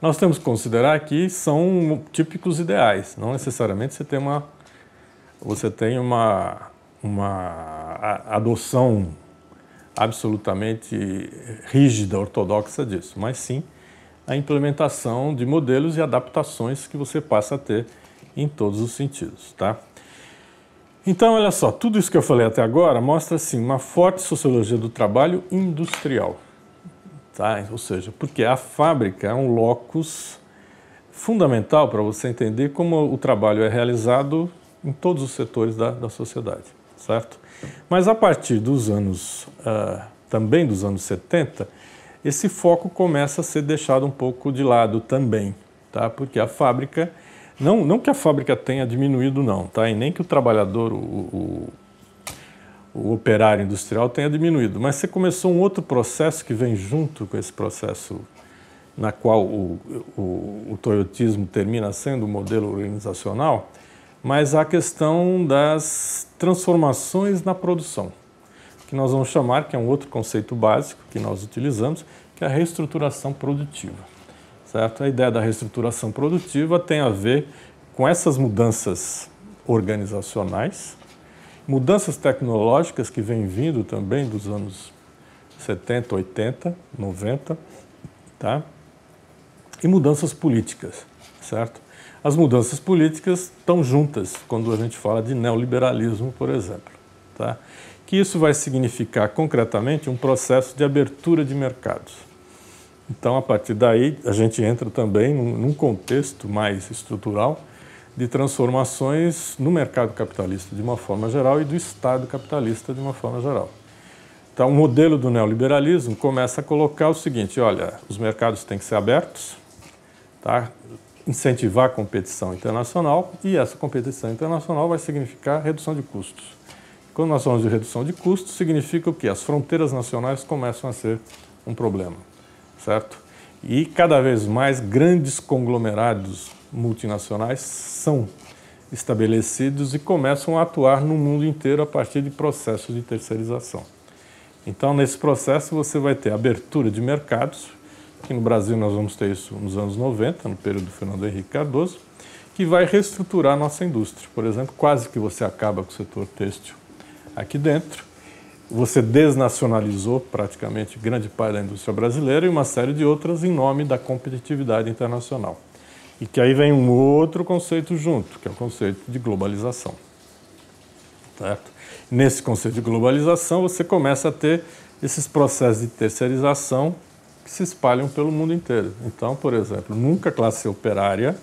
Nós temos que considerar que são típicos ideais, não necessariamente você tem uma você tem uma uma adoção absolutamente rígida, ortodoxa disso, mas sim a implementação de modelos e adaptações que você passa a ter em todos os sentidos, tá? Então, olha só, tudo isso que eu falei até agora mostra assim uma forte sociologia do trabalho industrial, tá? Ou seja, porque a fábrica é um locus fundamental para você entender como o trabalho é realizado em todos os setores da, da sociedade certo? Mas a partir dos anos, uh, também dos anos 70, esse foco começa a ser deixado um pouco de lado também, tá? Porque a fábrica, não, não que a fábrica tenha diminuído não, tá? E nem que o trabalhador, o, o, o operário industrial tenha diminuído, mas você começou um outro processo que vem junto com esse processo na qual o, o, o toyotismo termina sendo o um modelo organizacional, mas a questão das transformações na produção, que nós vamos chamar, que é um outro conceito básico que nós utilizamos, que é a reestruturação produtiva. Certo? A ideia da reestruturação produtiva tem a ver com essas mudanças organizacionais, mudanças tecnológicas que vêm vindo também dos anos 70, 80, 90, tá? e mudanças políticas, certo? As mudanças políticas estão juntas quando a gente fala de neoliberalismo, por exemplo. Tá? Que isso vai significar concretamente um processo de abertura de mercados. Então, a partir daí, a gente entra também num contexto mais estrutural de transformações no mercado capitalista de uma forma geral e do Estado capitalista de uma forma geral. Então, o modelo do neoliberalismo começa a colocar o seguinte: olha, os mercados têm que ser abertos, tá? incentivar a competição internacional e essa competição internacional vai significar redução de custos. Quando nós falamos de redução de custos, significa o que? As fronteiras nacionais começam a ser um problema, certo? E cada vez mais grandes conglomerados multinacionais são estabelecidos e começam a atuar no mundo inteiro a partir de processos de terceirização. Então, nesse processo, você vai ter abertura de mercados, Aqui no Brasil nós vamos ter isso nos anos 90, no período do Fernando Henrique Cardoso, que vai reestruturar a nossa indústria. Por exemplo, quase que você acaba com o setor têxtil aqui dentro. Você desnacionalizou praticamente grande parte da indústria brasileira e uma série de outras em nome da competitividade internacional. E que aí vem um outro conceito junto, que é o conceito de globalização. Certo? Nesse conceito de globalização, você começa a ter esses processos de terceirização que se espalham pelo mundo inteiro. Então, por exemplo, nunca a classe operária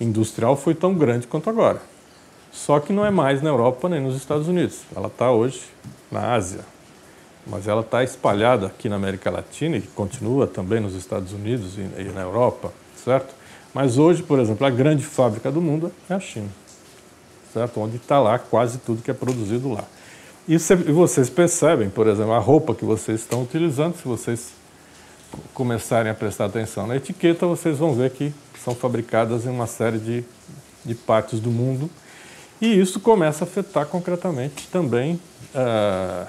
industrial foi tão grande quanto agora. Só que não é mais na Europa nem nos Estados Unidos. Ela está hoje na Ásia, mas ela está espalhada aqui na América Latina e continua também nos Estados Unidos e, na Europa, certo? Mas hoje, por exemplo, a grande fábrica do mundo é a China, certo? Onde está lá quase tudo que é produzido lá. E, vocês percebem, por exemplo, a roupa que vocês estão utilizando, se vocês começarem a prestar atenção na etiqueta, vocês vão ver que são fabricadas em uma série de, de partes do mundo. E isso começa a afetar concretamente também ah,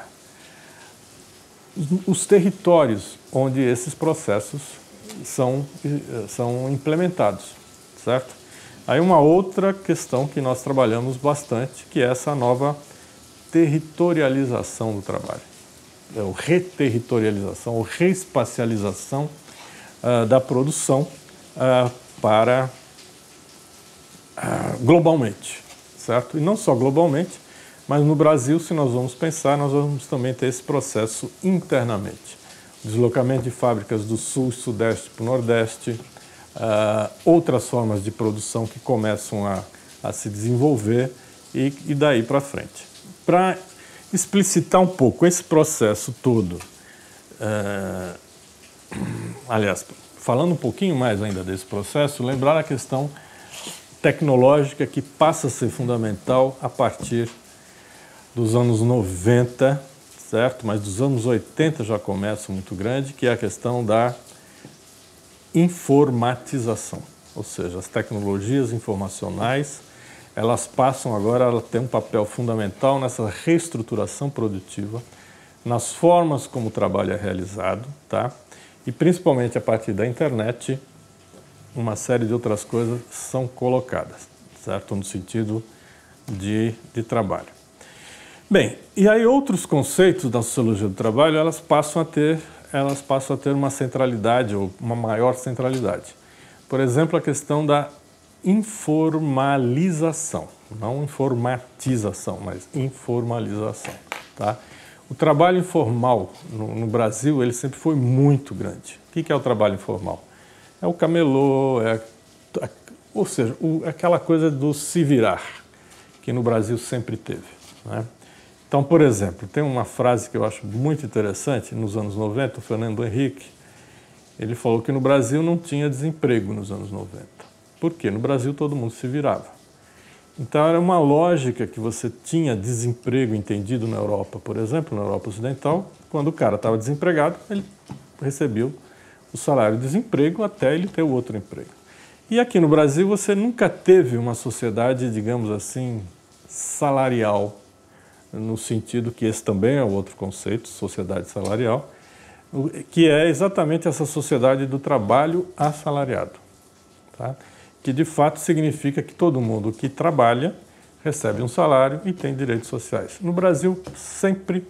os territórios onde esses processos são, são implementados, certo? Aí uma outra questão que nós trabalhamos bastante, que é essa nova territorialização do trabalho. É, ou reterritorialização, ou reespacialização uh, da produção uh, para uh, globalmente, certo? E não só globalmente, mas no Brasil, se nós vamos pensar, nós vamos também ter esse processo internamente. Deslocamento de fábricas do sul e sudeste para o nordeste, outras formas de produção que começam a, a se desenvolver e, e daí para frente. Para explicitar um pouco esse processo todo. É... Aliás, falando um pouquinho mais ainda desse processo, lembrar a questão tecnológica que passa a ser fundamental a partir dos anos 90, certo? Mas dos anos 80 já começa muito grande, que é a questão da informatização, ou seja, as tecnologias informacionais elas passam agora a ter um papel fundamental nessa reestruturação produtiva, nas formas como o trabalho é realizado, tá? E principalmente a partir da internet, uma série de outras coisas são colocadas, certo? No sentido de, de trabalho. Bem, e aí outros conceitos da sociologia do trabalho, elas passam a ter, elas passam a ter uma centralidade ou uma maior centralidade. Por exemplo, a questão da informalização, não informatização, mas informalização, tá? O trabalho informal no, no, Brasil ele sempre foi muito grande. O que é o trabalho informal? É o camelô, é, a, ou seja, o, aquela coisa do se virar, que no Brasil sempre teve. Né? Então, por exemplo, tem uma frase que eu acho muito interessante, nos anos 90, o Fernando Henrique, ele falou que no Brasil não tinha desemprego nos anos 90. Porque no Brasil todo mundo se virava. Então era uma lógica que você tinha desemprego entendido na Europa, por exemplo, na Europa Ocidental, quando o cara estava desempregado, ele recebeu o salário de desemprego até ele ter outro emprego. E aqui no Brasil você nunca teve uma sociedade, digamos assim, salarial, no sentido que esse também é outro conceito, sociedade salarial, que é exatamente essa sociedade do trabalho assalariado. Tá? que de fato significa que todo mundo que trabalha recebe um salário e tem direitos sociais. No Brasil, sempre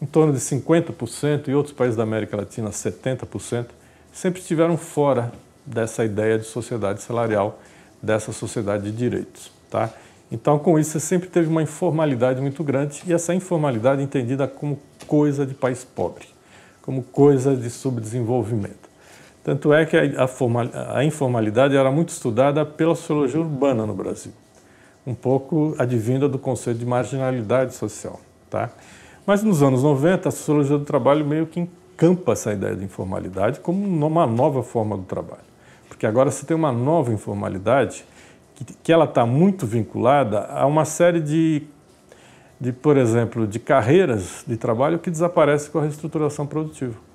em torno de 50% e outros países da América Latina 70%, sempre estiveram fora dessa ideia de sociedade salarial, dessa sociedade de direitos, tá? Então, com isso, você sempre teve uma informalidade muito grande e essa informalidade é entendida como coisa de país pobre, como coisa de subdesenvolvimento. Tanto é que a, formal, a informalidade era muito estudada pela sociologia urbana no Brasil, um pouco advinda do conceito de marginalidade social. Tá? Mas nos anos 90, a sociologia do trabalho meio que encampa essa ideia de informalidade como uma nova forma do trabalho. Porque agora você tem uma nova informalidade que, que ela está muito vinculada a uma série de, de, por exemplo, de carreiras de trabalho que desaparecem com a reestruturação produtiva.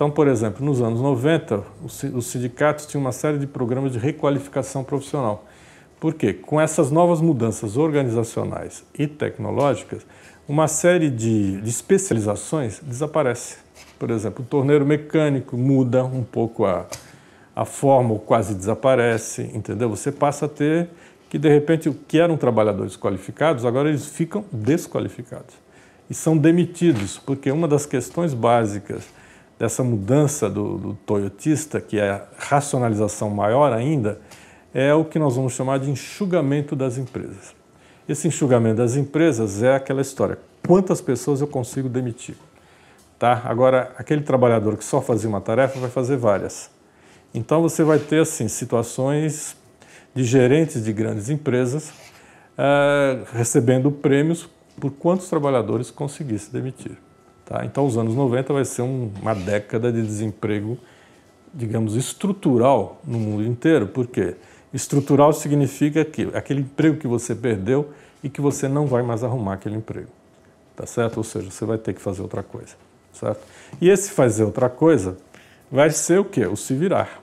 Então, por exemplo, nos anos 90, os sindicatos tinham uma série de programas de requalificação profissional. Por quê? Com essas novas mudanças organizacionais e tecnológicas, uma série de, de especializações desaparece. Por exemplo, o torneiro mecânico muda um pouco a, a forma, ou quase desaparece, entendeu? Você passa a ter que, de repente, o que eram trabalhadores qualificados, agora eles ficam desqualificados e são demitidos, porque uma das questões básicas dessa mudança do, do toyotista, que é a racionalização maior ainda, é o que nós vamos chamar de enxugamento das empresas. Esse enxugamento das empresas é aquela história: quantas pessoas eu consigo demitir? Tá? Agora, aquele trabalhador que só fazia uma tarefa vai fazer várias. Então, você vai ter assim situações de gerentes de grandes empresas eh, recebendo prêmios por quantos trabalhadores conseguisse demitir. Tá? Então, os anos 90 vai ser uma década de desemprego, digamos, estrutural no mundo inteiro. Por quê? Estrutural significa que aquele emprego que você perdeu e que você não vai mais arrumar aquele emprego. Tá certo? Ou seja, você vai ter que fazer outra coisa. Certo? E esse fazer outra coisa vai ser o quê? O se virar.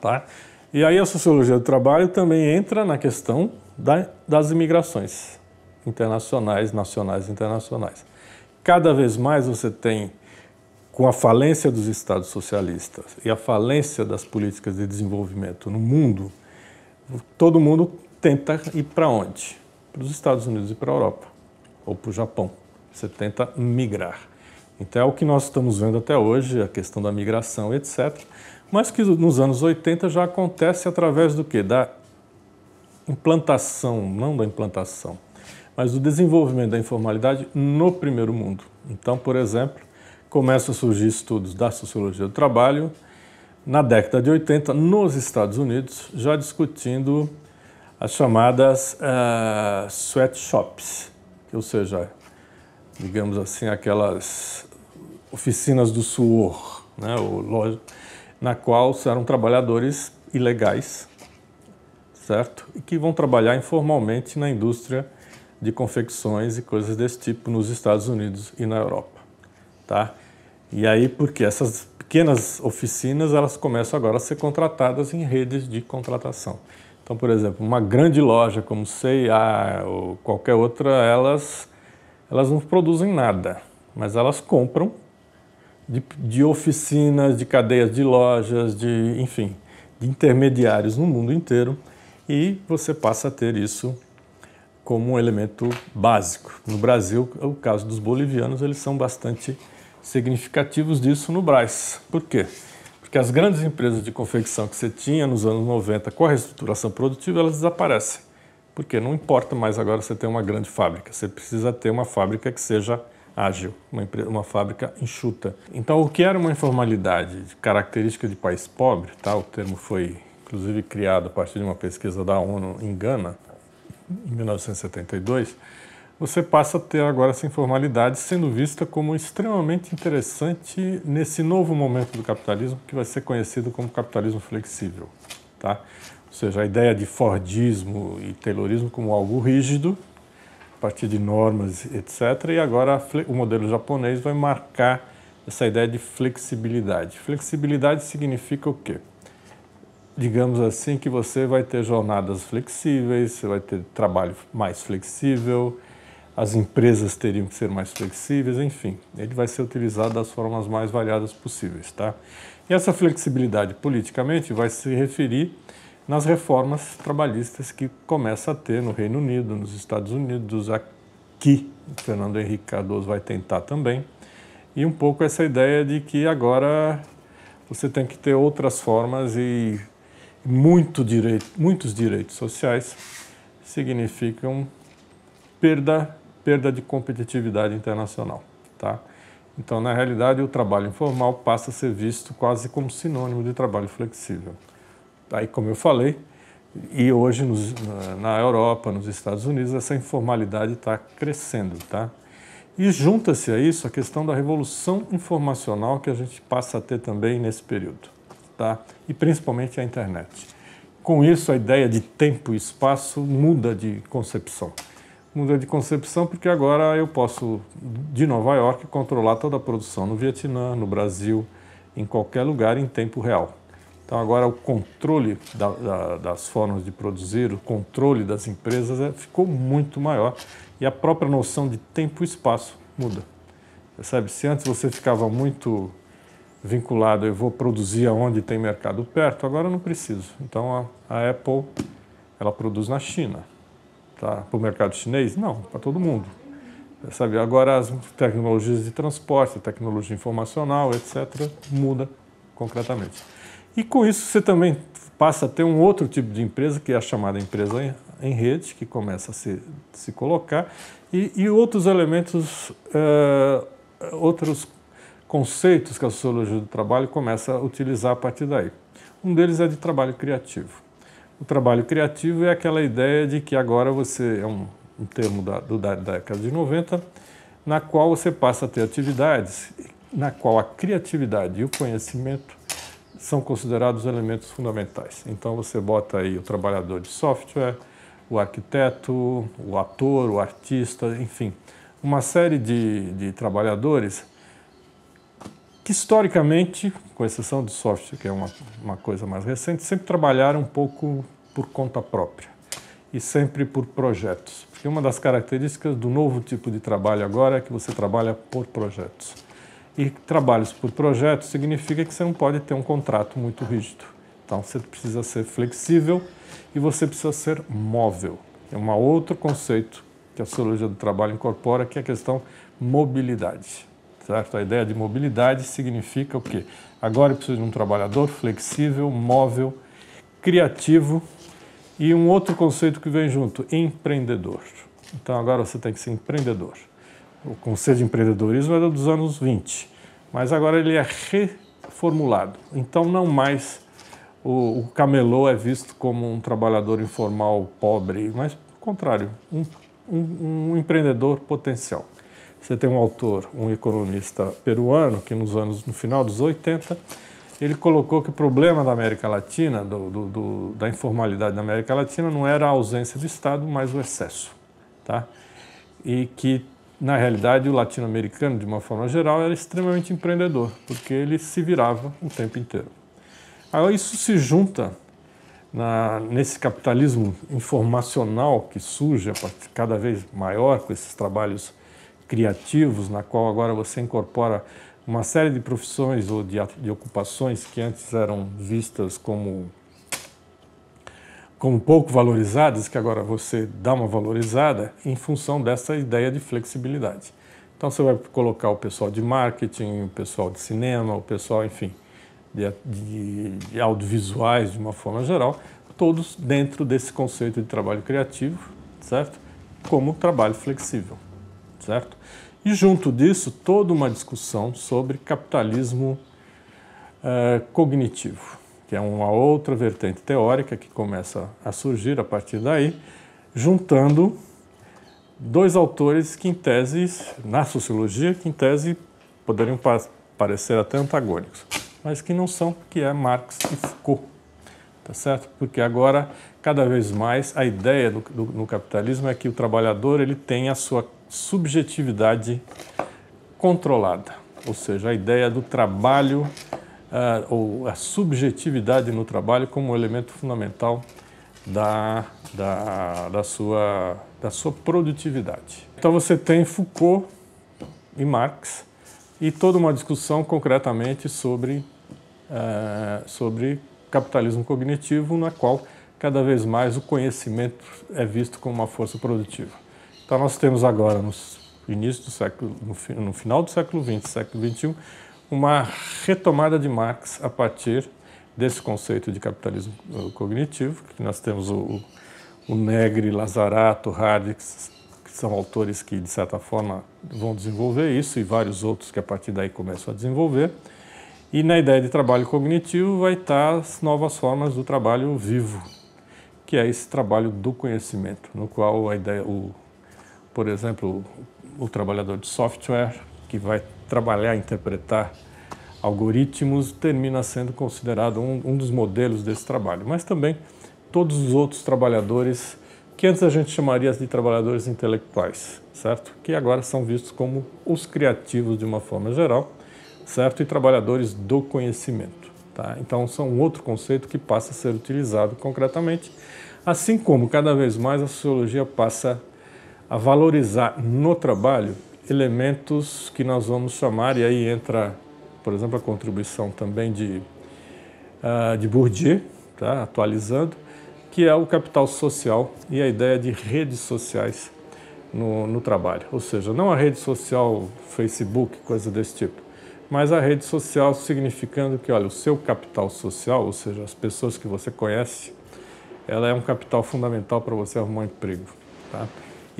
Tá? E aí a sociologia do trabalho também entra na questão da, das imigrações internacionais, nacionais e internacionais. Cada vez mais você tem, com a falência dos Estados socialistas e a falência das políticas de desenvolvimento no mundo, todo mundo tenta ir para onde? Para os Estados Unidos e para a Europa, ou para o Japão. Você tenta migrar. Então é o que nós estamos vendo até hoje, a questão da migração, etc. Mas que nos anos 80 já acontece através do quê? Da implantação, não da implantação, mas o desenvolvimento da informalidade no primeiro mundo. Então, por exemplo, começam a surgir estudos da sociologia do trabalho na década de 80 nos Estados Unidos, já discutindo as chamadas uh, sweatshops, ou seja, digamos assim, aquelas oficinas do suor, né, ou loja, na qual eram trabalhadores ilegais, certo? E que vão trabalhar informalmente na indústria de confecções e coisas desse tipo nos Estados Unidos e na Europa, tá? E aí porque essas pequenas oficinas elas começam agora a ser contratadas em redes de contratação. Então, por exemplo, uma grande loja como C&A ou qualquer outra, elas elas não produzem nada, mas elas compram de, de oficinas, de cadeias de lojas, de enfim, de intermediários no mundo inteiro e você passa a ter isso como um elemento básico. No Brasil, o caso dos bolivianos, eles são bastante significativos disso no Brás. Por quê? Porque as grandes empresas de confecção que você tinha nos anos 90 com a reestruturação produtiva, elas desaparecem. Porque não importa mais agora você ter uma grande fábrica, você precisa ter uma fábrica que seja ágil, uma, empresa, uma fábrica enxuta. Então, o que era uma informalidade, característica de país pobre, tá? o termo foi inclusive criado a partir de uma pesquisa da ONU em Gana, em 1972, você passa a ter agora essa informalidade sendo vista como extremamente interessante nesse novo momento do capitalismo, que vai ser conhecido como capitalismo flexível. Tá? Ou seja, a ideia de Fordismo e Taylorismo como algo rígido, a partir de normas, etc. E agora o modelo japonês vai marcar essa ideia de flexibilidade. Flexibilidade significa o quê? digamos assim, que você vai ter jornadas flexíveis, você vai ter trabalho mais flexível, as empresas teriam que ser mais flexíveis, enfim, ele vai ser utilizado das formas mais variadas possíveis, tá? E essa flexibilidade politicamente vai se referir nas reformas trabalhistas que começa a ter no Reino Unido, nos Estados Unidos, aqui Fernando Henrique Cardoso vai tentar também, e um pouco essa ideia de que agora você tem que ter outras formas e muito direito, muitos direitos sociais significam perda, perda de competitividade internacional. Tá? Então, na realidade, o trabalho informal passa a ser visto quase como sinônimo de trabalho flexível. Aí, como eu falei, e hoje nos, na Europa, nos Estados Unidos, essa informalidade está crescendo. Tá? E junta-se a isso a questão da revolução informacional que a gente passa a ter também nesse período e principalmente a internet. Com isso, a ideia de tempo e espaço muda de concepção. Muda de concepção porque agora eu posso, de Nova York, controlar toda a produção no Vietnã, no Brasil, em qualquer lugar, em tempo real. Então, agora, o controle da, da, das formas de produzir, o controle das empresas é, ficou muito maior e a própria noção de tempo e espaço muda. Sabe, se antes você ficava muito vinculado, eu vou produzir aonde tem mercado perto, agora eu não preciso. Então a, a Apple ela produz na China. Tá? Para o mercado chinês? Não, para todo mundo. Sabe, agora as tecnologias de transporte, tecnologia informacional, etc., muda concretamente. E com isso você também passa a ter um outro tipo de empresa, que é a chamada empresa em, em rede, que começa a se, se colocar, e, e outros elementos, uh, outros conceitos que a sociologia do trabalho começa a utilizar a partir daí. Um deles é de trabalho criativo. O trabalho criativo é aquela ideia de que agora você, é um, um termo da, do, da década de 90, na qual você passa a ter atividades na qual a criatividade e o conhecimento são considerados elementos fundamentais. Então você bota aí o trabalhador de software, o arquiteto, o ator, o artista, enfim, uma série de, de trabalhadores que historicamente, com exceção do software, que é uma, uma coisa mais recente, sempre trabalharam um pouco por conta própria e sempre por projetos. Porque uma das características do novo tipo de trabalho agora é que você trabalha por projetos. E trabalhos por projetos significa que você não pode ter um contrato muito rígido. Então você precisa ser flexível e você precisa ser móvel. É um outro conceito que a sociologia do trabalho incorpora, que é a questão mobilidade. Certo? A ideia de mobilidade significa o quê? Agora eu preciso de um trabalhador flexível, móvel, criativo e um outro conceito que vem junto, empreendedor. Então agora você tem que ser empreendedor. O conceito de empreendedorismo era dos anos 20, mas agora ele é reformulado. Então não mais o, o camelô é visto como um trabalhador informal pobre, mas ao contrário, um, um, um empreendedor potencial. Você tem um autor, um economista peruano, que nos anos, no final dos 80, ele colocou que o problema da América Latina, do, do, do, da informalidade da América Latina, não era a ausência do Estado, mas o excesso. Tá? E que, na realidade, o latino-americano, de uma forma geral, era extremamente empreendedor, porque ele se virava o tempo inteiro. Agora isso se junta na, nesse capitalismo informacional que surge cada vez maior com esses trabalhos criativos, na qual agora você incorpora uma série de profissões ou de, de ocupações que antes eram vistas como como pouco valorizadas, que agora você dá uma valorizada em função dessa ideia de flexibilidade. Então você vai colocar o pessoal de marketing, o pessoal de cinema, o pessoal, enfim, de, de, de audiovisuais de uma forma geral, todos dentro desse conceito de trabalho criativo, certo? Como trabalho flexível certo? E junto disso, toda uma discussão sobre capitalismo eh, cognitivo, que é uma outra vertente teórica que começa a surgir a partir daí, juntando dois autores que, em tese, na sociologia, que em tese poderiam parecer até antagônicos, mas que não são, que é Marx e Foucault, tá certo? Porque agora, cada vez mais, a ideia do, do, no capitalismo é que o trabalhador ele tem a sua subjetividade controlada, ou seja, a ideia do trabalho uh, ou a subjetividade no trabalho como elemento fundamental da, da, da, sua, da sua produtividade. Então você tem Foucault e Marx e toda uma discussão concretamente sobre, uh, sobre capitalismo cognitivo, na qual cada vez mais o conhecimento é visto como uma força produtiva. Então nós temos agora, no início do século, no final do século XX, século XXI, uma retomada de Marx a partir desse conceito de capitalismo eh, cognitivo, que nós temos o, o Negri, Lazarato, Hardix, que são autores que, de certa forma, vão desenvolver isso, e vários outros que a partir daí começam a desenvolver. E na ideia de trabalho cognitivo vai estar as novas formas do trabalho vivo, que é esse trabalho do conhecimento, no qual a ideia, o por exemplo, o trabalhador de software que vai trabalhar, interpretar algoritmos, termina sendo considerado um, um dos modelos desse trabalho. Mas também todos os outros trabalhadores que antes a gente chamaria de trabalhadores intelectuais, certo? Que agora são vistos como os criativos de uma forma geral, certo? E trabalhadores do conhecimento, tá? Então são um outro conceito que passa a ser utilizado concretamente, assim como cada vez mais a sociologia passa a valorizar no trabalho elementos que nós vamos chamar, e aí entra, por exemplo, a contribuição também de, uh, de Bourdieu, tá? atualizando, que é o capital social e a ideia de redes sociais no, no trabalho. Ou seja, não a rede social Facebook, coisa desse tipo, mas a rede social significando que, olha, o seu capital social, ou seja, as pessoas que você conhece, ela é um capital fundamental para você arrumar um emprego. Tá?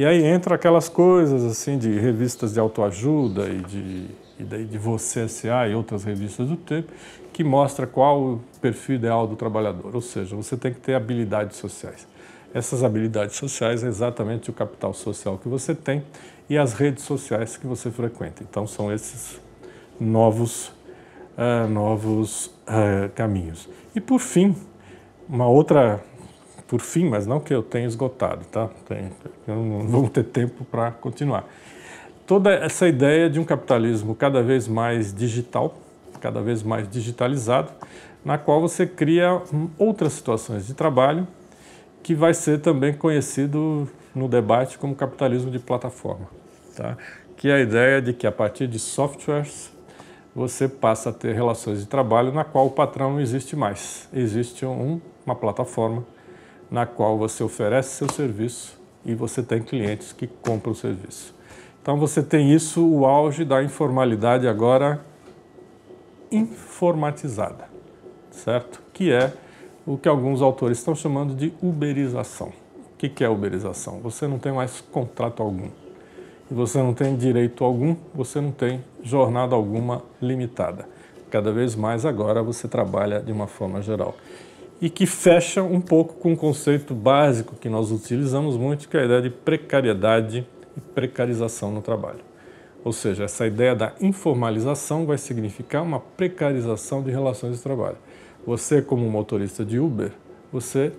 E aí entra aquelas coisas assim de revistas de autoajuda e de, e daí de Você S.A. e outras revistas do tempo, que mostra qual o perfil ideal do trabalhador. Ou seja, você tem que ter habilidades sociais. Essas habilidades sociais é exatamente o capital social que você tem e as redes sociais que você frequenta. Então são esses novos, uh, novos uh, caminhos. E por fim, uma outra por fim, mas não que eu tenha esgotado, tá? Tem, não vamos ter tempo para continuar. Toda essa ideia de um capitalismo cada vez mais digital, cada vez mais digitalizado, na qual você cria hum, outras situações de trabalho que vai ser também conhecido no debate como capitalismo de plataforma, tá? Que é a ideia de que a partir de softwares você passa a ter relações de trabalho na qual o patrão não existe mais, existe um, uma plataforma na qual você oferece seu serviço e você tem clientes que compram o serviço. Então você tem isso, o auge da informalidade agora informatizada, certo? Que é o que alguns autores estão chamando de uberização. O que é uberização? Você não tem mais contrato algum. Você não tem direito algum, você não tem jornada alguma limitada. Cada vez mais agora você trabalha de uma forma geral e que fecha um pouco com um conceito básico que nós utilizamos muito, que é a ideia de precariedade e precarização no trabalho. Ou seja, essa ideia da informalização vai significar uma precarização de relações de trabalho. Você, como motorista de Uber, você,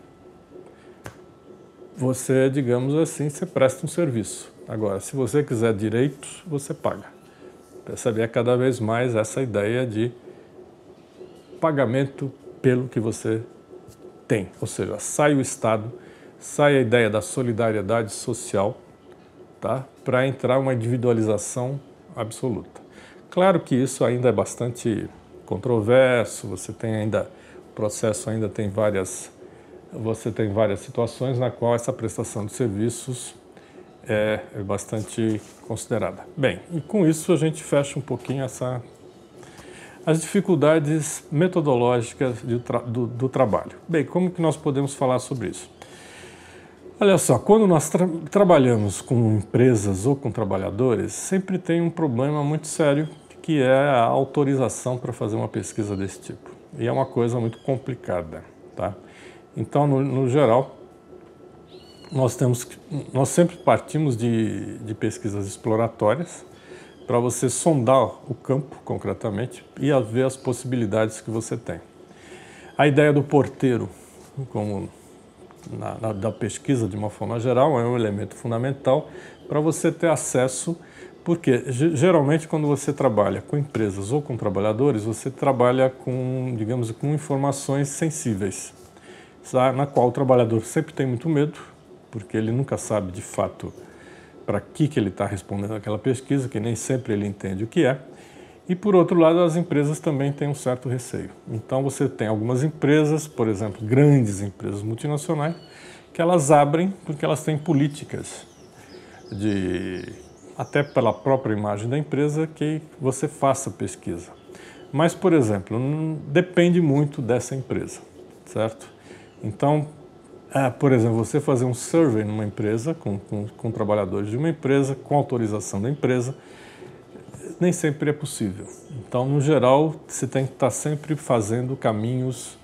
você digamos assim, você presta um serviço. Agora, se você quiser direitos, você paga. Percebe é cada vez mais essa ideia de pagamento pelo que você tem, ou seja, sai o Estado, sai a ideia da solidariedade social, tá? Para entrar uma individualização absoluta. Claro que isso ainda é bastante controverso, você tem ainda o processo ainda tem várias você tem várias situações na qual essa prestação de serviços é, é bastante considerada. Bem, e com isso a gente fecha um pouquinho essa as dificuldades metodológicas tra do, do, trabalho. Bem, como que nós podemos falar sobre isso? Olha só, quando nós tra trabalhamos com empresas ou com trabalhadores, sempre tem um problema muito sério que é a autorização para fazer uma pesquisa desse tipo. E é uma coisa muito complicada, tá? Então, no, no geral, nós temos nós sempre partimos de, de pesquisas exploratórias, para você sondar o campo concretamente e ver as possibilidades que você tem. A ideia do porteiro, como na, na, da pesquisa de uma forma geral, é um elemento fundamental para você ter acesso, porque geralmente quando você trabalha com empresas ou com trabalhadores, você trabalha com, digamos, com informações sensíveis, na qual o trabalhador sempre tem muito medo, porque ele nunca sabe de fato para que, que ele está respondendo aquela pesquisa, que nem sempre ele entende o que é. E por outro lado, as empresas também têm um certo receio. Então você tem algumas empresas, por exemplo, grandes empresas multinacionais, que elas abrem porque elas têm políticas de até pela própria imagem da empresa que você faça pesquisa. Mas, por exemplo, depende muito dessa empresa, certo? Então, ah, por exemplo, você fazer um survey numa empresa, com, com, com trabalhadores de uma empresa, com autorização da empresa, nem sempre é possível. Então, no geral, você tem que estar sempre fazendo caminhos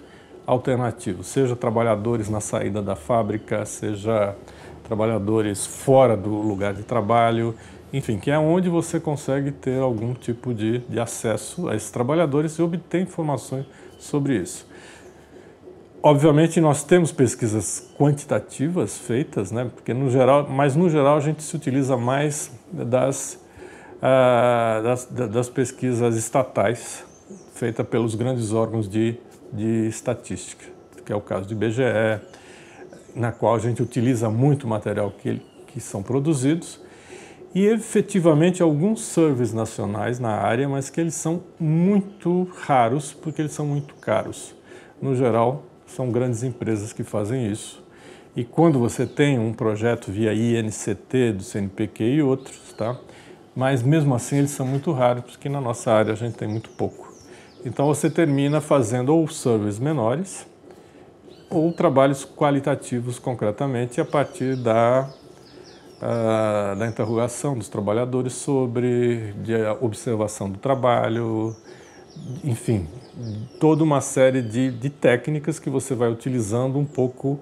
alternativos, seja trabalhadores na saída da fábrica, seja trabalhadores fora do lugar de trabalho, enfim, que é onde você consegue ter algum tipo de, de acesso a esses trabalhadores e obter informações sobre isso. Obviamente nós temos pesquisas quantitativas feitas, né? Porque no geral, mas no geral a gente se utiliza mais das ah, das, das, pesquisas estatais feitas pelos grandes órgãos de, de estatística, que é o caso do IBGE, na qual a gente utiliza muito material que, que são produzidos e efetivamente alguns serviços nacionais na área, mas que eles são muito raros porque eles são muito caros. No geral, são grandes empresas que fazem isso. E quando você tem um projeto via INCT do CNPq e outros, tá? Mas mesmo assim eles são muito raros, porque na nossa área a gente tem muito pouco. Então você termina fazendo ou surveys menores ou trabalhos qualitativos concretamente a partir da Uh, da interrogação dos trabalhadores sobre de observação do trabalho, enfim, toda uma série de, de técnicas que você vai utilizando um pouco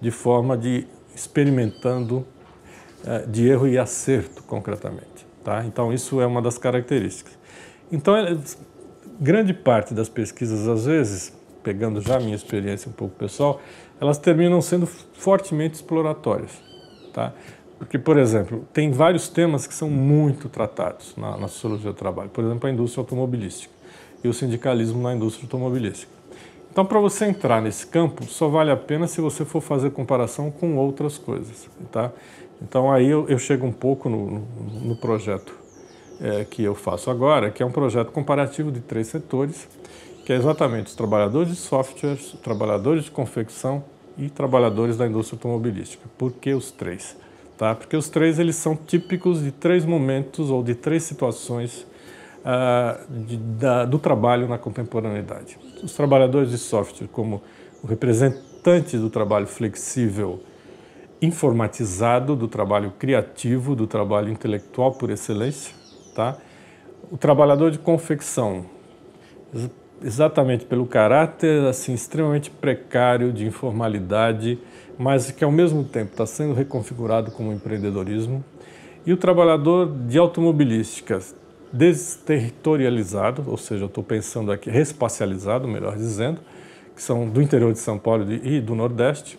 de forma de experimentando eh, de erro e acerto concretamente. Tá? Então isso é uma das características. Então é, grande parte das pesquisas às vezes, pegando já a minha experiência um pouco pessoal, elas terminam sendo fortemente exploratórias. Tá? Porque, por exemplo, tem vários temas que são muito tratados na, na sociologia do trabalho. Por exemplo, a indústria automobilística e o sindicalismo na indústria automobilística. Então, para você entrar nesse campo, só vale a pena se você for fazer comparação com outras coisas, tá? Então, aí eu, eu chego um pouco no, no, no projeto é, que eu faço agora, que é um projeto comparativo de três setores, que é exatamente os trabalhadores de softwares, trabalhadores de confecção e trabalhadores da indústria automobilística. Por que os três? Tá? Porque os três eles são típicos de três momentos ou de três situações ah, de, da, do trabalho na contemporaneidade. Os trabalhadores de software, como o representante do trabalho flexível, informatizado, do trabalho criativo, do trabalho intelectual por excelência, tá? O trabalhador de confecção, exatamente pelo caráter assim extremamente precário de informalidade, mas que ao mesmo tempo está sendo reconfigurado como empreendedorismo, e o trabalhador de automobilística desterritorializado, ou seja, eu estou pensando aqui, respacializado, melhor dizendo, que são do interior de São Paulo e do Nordeste,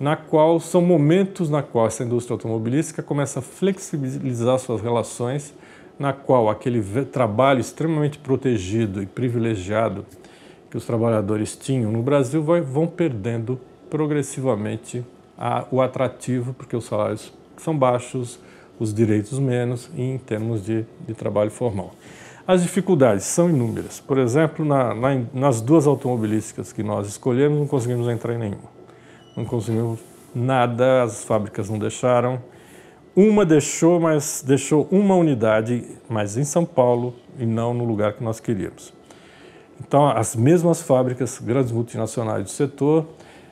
na qual são momentos na qual essa indústria automobilística começa a flexibilizar suas relações, na qual aquele trabalho extremamente protegido e privilegiado que os trabalhadores tinham no Brasil vai, vão perdendo progressivamente a, o atrativo, porque os salários são baixos, os direitos menos em termos de, de trabalho formal. As dificuldades são inúmeras. Por exemplo, na, na, nas duas automobilísticas que nós escolhemos, não conseguimos entrar em nenhuma. Não conseguimos nada, as fábricas não deixaram. Uma deixou, mas deixou uma unidade, mas em São Paulo e não no lugar que nós queríamos. Então, as mesmas fábricas, grandes multinacionais do setor,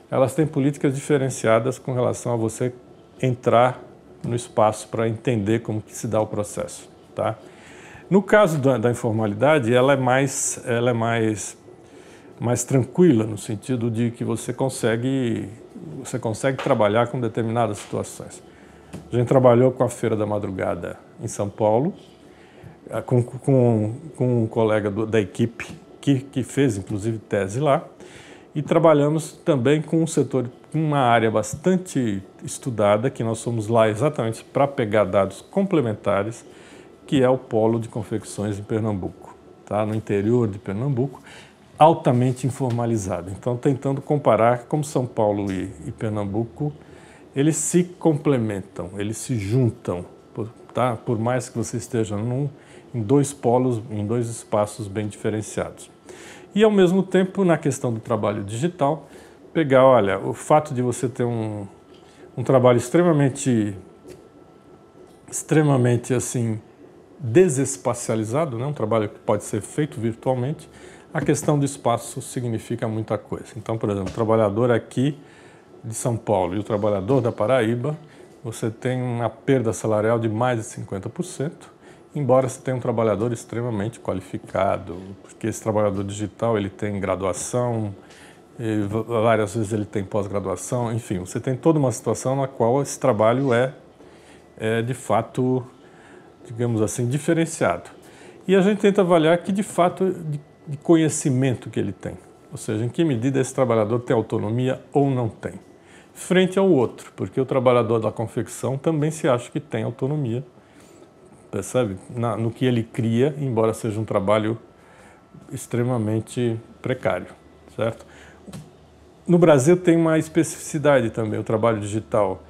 elas têm políticas diferenciadas com relação a você entrar no espaço para entender como que se dá o processo, tá? No caso da, da, informalidade, ela é mais ela é mais mais tranquila no sentido de que você consegue você consegue trabalhar com determinadas situações. A gente trabalhou com a feira da madrugada em São Paulo, ah, com, com, com um colega do, da equipe que, que fez inclusive tese lá e trabalhamos também com um setor, uma área bastante estudada, que nós somos lá exatamente para pegar dados complementares, que é o polo de confecções em Pernambuco, tá? no interior de Pernambuco, altamente informalizado. Então, tentando comparar como São Paulo e, e Pernambuco, eles se complementam, eles se juntam, tá? por mais que você esteja num, em dois polos, em dois espaços bem diferenciados e, ao mesmo tempo, na questão do trabalho digital, pegar, olha, o fato de você ter um, um trabalho extremamente, extremamente, assim, desespacializado, né? um trabalho que pode ser feito virtualmente, a questão do espaço significa muita coisa. Então, por exemplo, o trabalhador aqui de São Paulo e o trabalhador da Paraíba, você tem uma perda salarial de mais de 50%, embora você tenha um trabalhador extremamente qualificado, porque esse trabalhador digital ele tem graduação, várias vezes ele tem pós-graduação, enfim, você tem toda uma situação na qual esse trabalho é, é de fato, digamos assim, diferenciado. E a gente tenta avaliar que de fato de, de conhecimento que ele tem, ou seja, em que medida esse trabalhador tem autonomia ou não tem, frente ao outro, porque o trabalhador da confecção também se acha que tem autonomia é, na, no que ele cria, embora seja um trabalho extremamente precário, certo? No Brasil tem uma especificidade também o trabalho digital.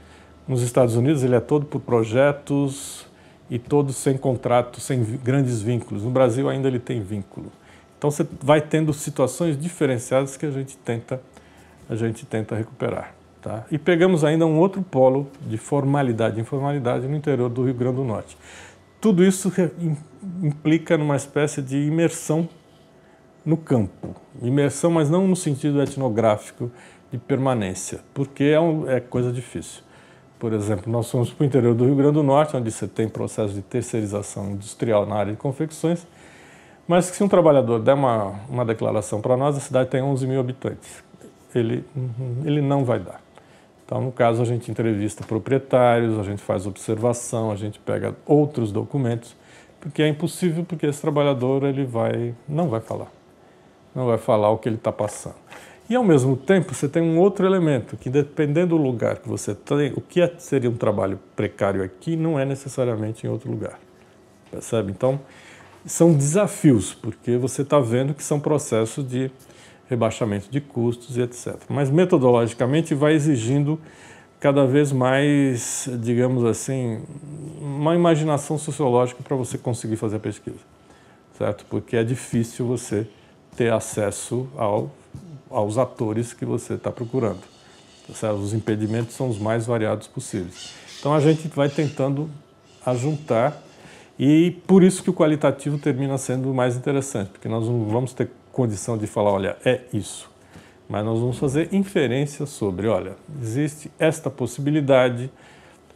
Nos Estados Unidos ele é todo por projetos e todo sem contrato, sem grandes vínculos. No Brasil ainda ele tem vínculo. Então você vai tendo situações diferenciadas que a gente tenta a gente tenta recuperar, tá? E pegamos ainda um outro polo de formalidade e informalidade no interior do Rio Grande do Norte tudo isso implica numa espécie de imersão no campo. Imersão, mas não no sentido etnográfico de permanência, porque é, um, é coisa difícil. Por exemplo, nós fomos para o interior do Rio Grande do Norte, onde você tem processo de terceirização industrial na área de confecções, mas se um trabalhador der uma, uma declaração para nós, a cidade tem 11 mil habitantes. Ele, uhum, ele não vai dar. Então, no caso, a gente entrevista proprietários, a gente faz observação, a gente pega outros documentos, porque é impossível, porque esse trabalhador ele vai, não vai falar, não vai falar o que ele está passando. E ao mesmo tempo, você tem um outro elemento que, dependendo do lugar que você tem, o que é, seria um trabalho precário aqui não é necessariamente em outro lugar. Percebe? Então, são desafios, porque você está vendo que são processos de rebaixamento de custos e etc. Mas metodologicamente vai exigindo cada vez mais, digamos assim, uma imaginação sociológica para você conseguir fazer a pesquisa, certo? Porque é difícil você ter acesso ao, aos atores que você está procurando. Tá certo? Os impedimentos são os mais variados possíveis. Então a gente vai tentando ajuntar e por isso que o qualitativo termina sendo mais interessante, porque nós não vamos ter condição de falar, olha, é isso. Mas nós vamos fazer inferências sobre, olha, existe esta possibilidade,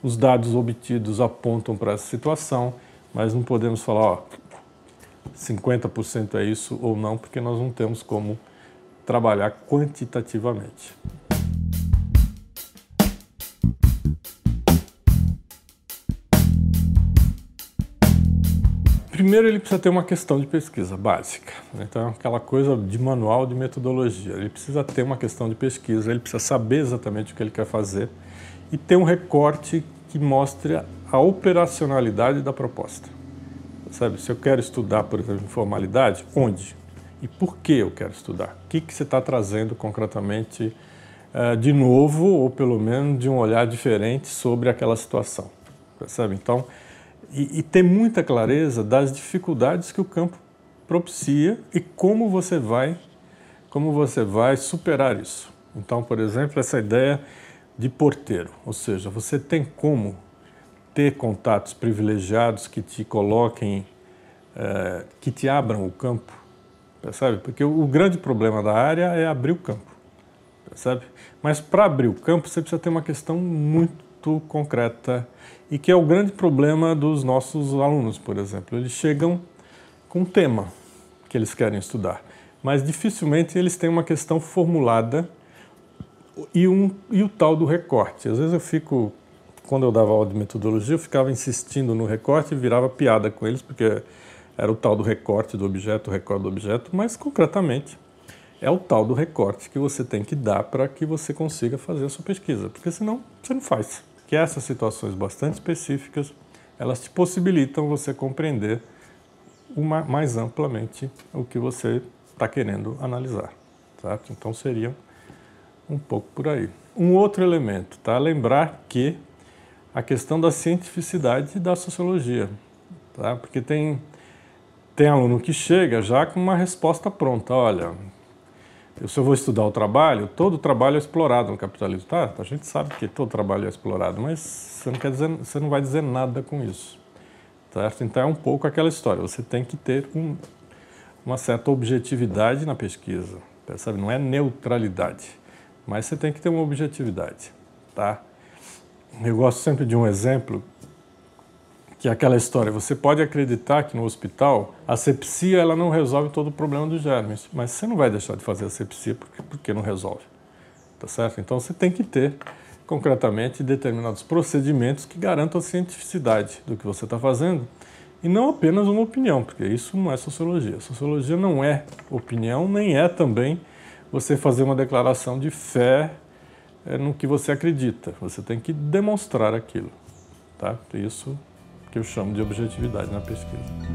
os dados obtidos apontam para essa situação, mas não podemos falar, ó, 50% é isso ou não, porque nós não temos como trabalhar quantitativamente. Primeiro, ele precisa ter uma questão de pesquisa básica. Né? Então, é aquela coisa de manual de metodologia. Ele precisa ter uma questão de pesquisa, ele precisa saber exatamente o que ele quer fazer e ter um recorte que mostre a operacionalidade da proposta. Sabe, se eu quero estudar, por exemplo, informalidade, onde? E por que eu quero estudar? O que, que você está trazendo concretamente eh, de novo, ou pelo menos de um olhar diferente sobre aquela situação? Percebe? Então, e, e ter muita clareza das dificuldades que o campo propicia e como você vai como você vai superar isso. Então, por exemplo, essa ideia de porteiro, ou seja, você tem como ter contatos privilegiados que te coloquem, eh, que te abram o campo, percebe? Porque o, o grande problema da área é abrir o campo, percebe? Mas para abrir o campo você precisa ter uma questão muito muito concreta e que é o grande problema dos nossos alunos, por exemplo. Eles chegam com um tema que eles querem estudar, mas dificilmente eles têm uma questão formulada e, um, e o tal do recorte. Às vezes eu fico, quando eu dava aula de metodologia, eu ficava insistindo no recorte e virava piada com eles, porque era o tal do recorte do objeto, o recorte do objeto, mas concretamente é o tal do recorte que você tem que dar para que você consiga fazer a sua pesquisa, porque senão você não faz que essas situações bastante específicas, elas te possibilitam você compreender uma, mais amplamente o que você está querendo analisar, certo? Então seria um pouco por aí. Um outro elemento, tá? Lembrar que a questão da cientificidade da sociologia, tá? Porque tem tem aluno que chega já com uma resposta pronta, olha, eu, se eu vou estudar o trabalho, todo trabalho é explorado no capitalismo. Tá, a gente sabe que todo trabalho é explorado, mas você não, quer dizer, você não vai dizer nada com isso. Certo? Então é um pouco aquela história. Você tem que ter um, uma certa objetividade na pesquisa. Percebe? Não é neutralidade, mas você tem que ter uma objetividade. Tá? Eu gosto sempre de um exemplo que é aquela história, você pode acreditar que no hospital a sepsia ela não resolve todo o problema dos germes, mas você não vai deixar de fazer a sepsia porque, porque não resolve, tá certo? Então você tem que ter concretamente determinados procedimentos que garantam a cientificidade do que você está fazendo e não apenas uma opinião, porque isso não é sociologia. Sociologia não é opinião, nem é também você fazer uma declaração de fé eh, no que você acredita. Você tem que demonstrar aquilo, tá? Isso que eu chamo de objetividade na pesquisa.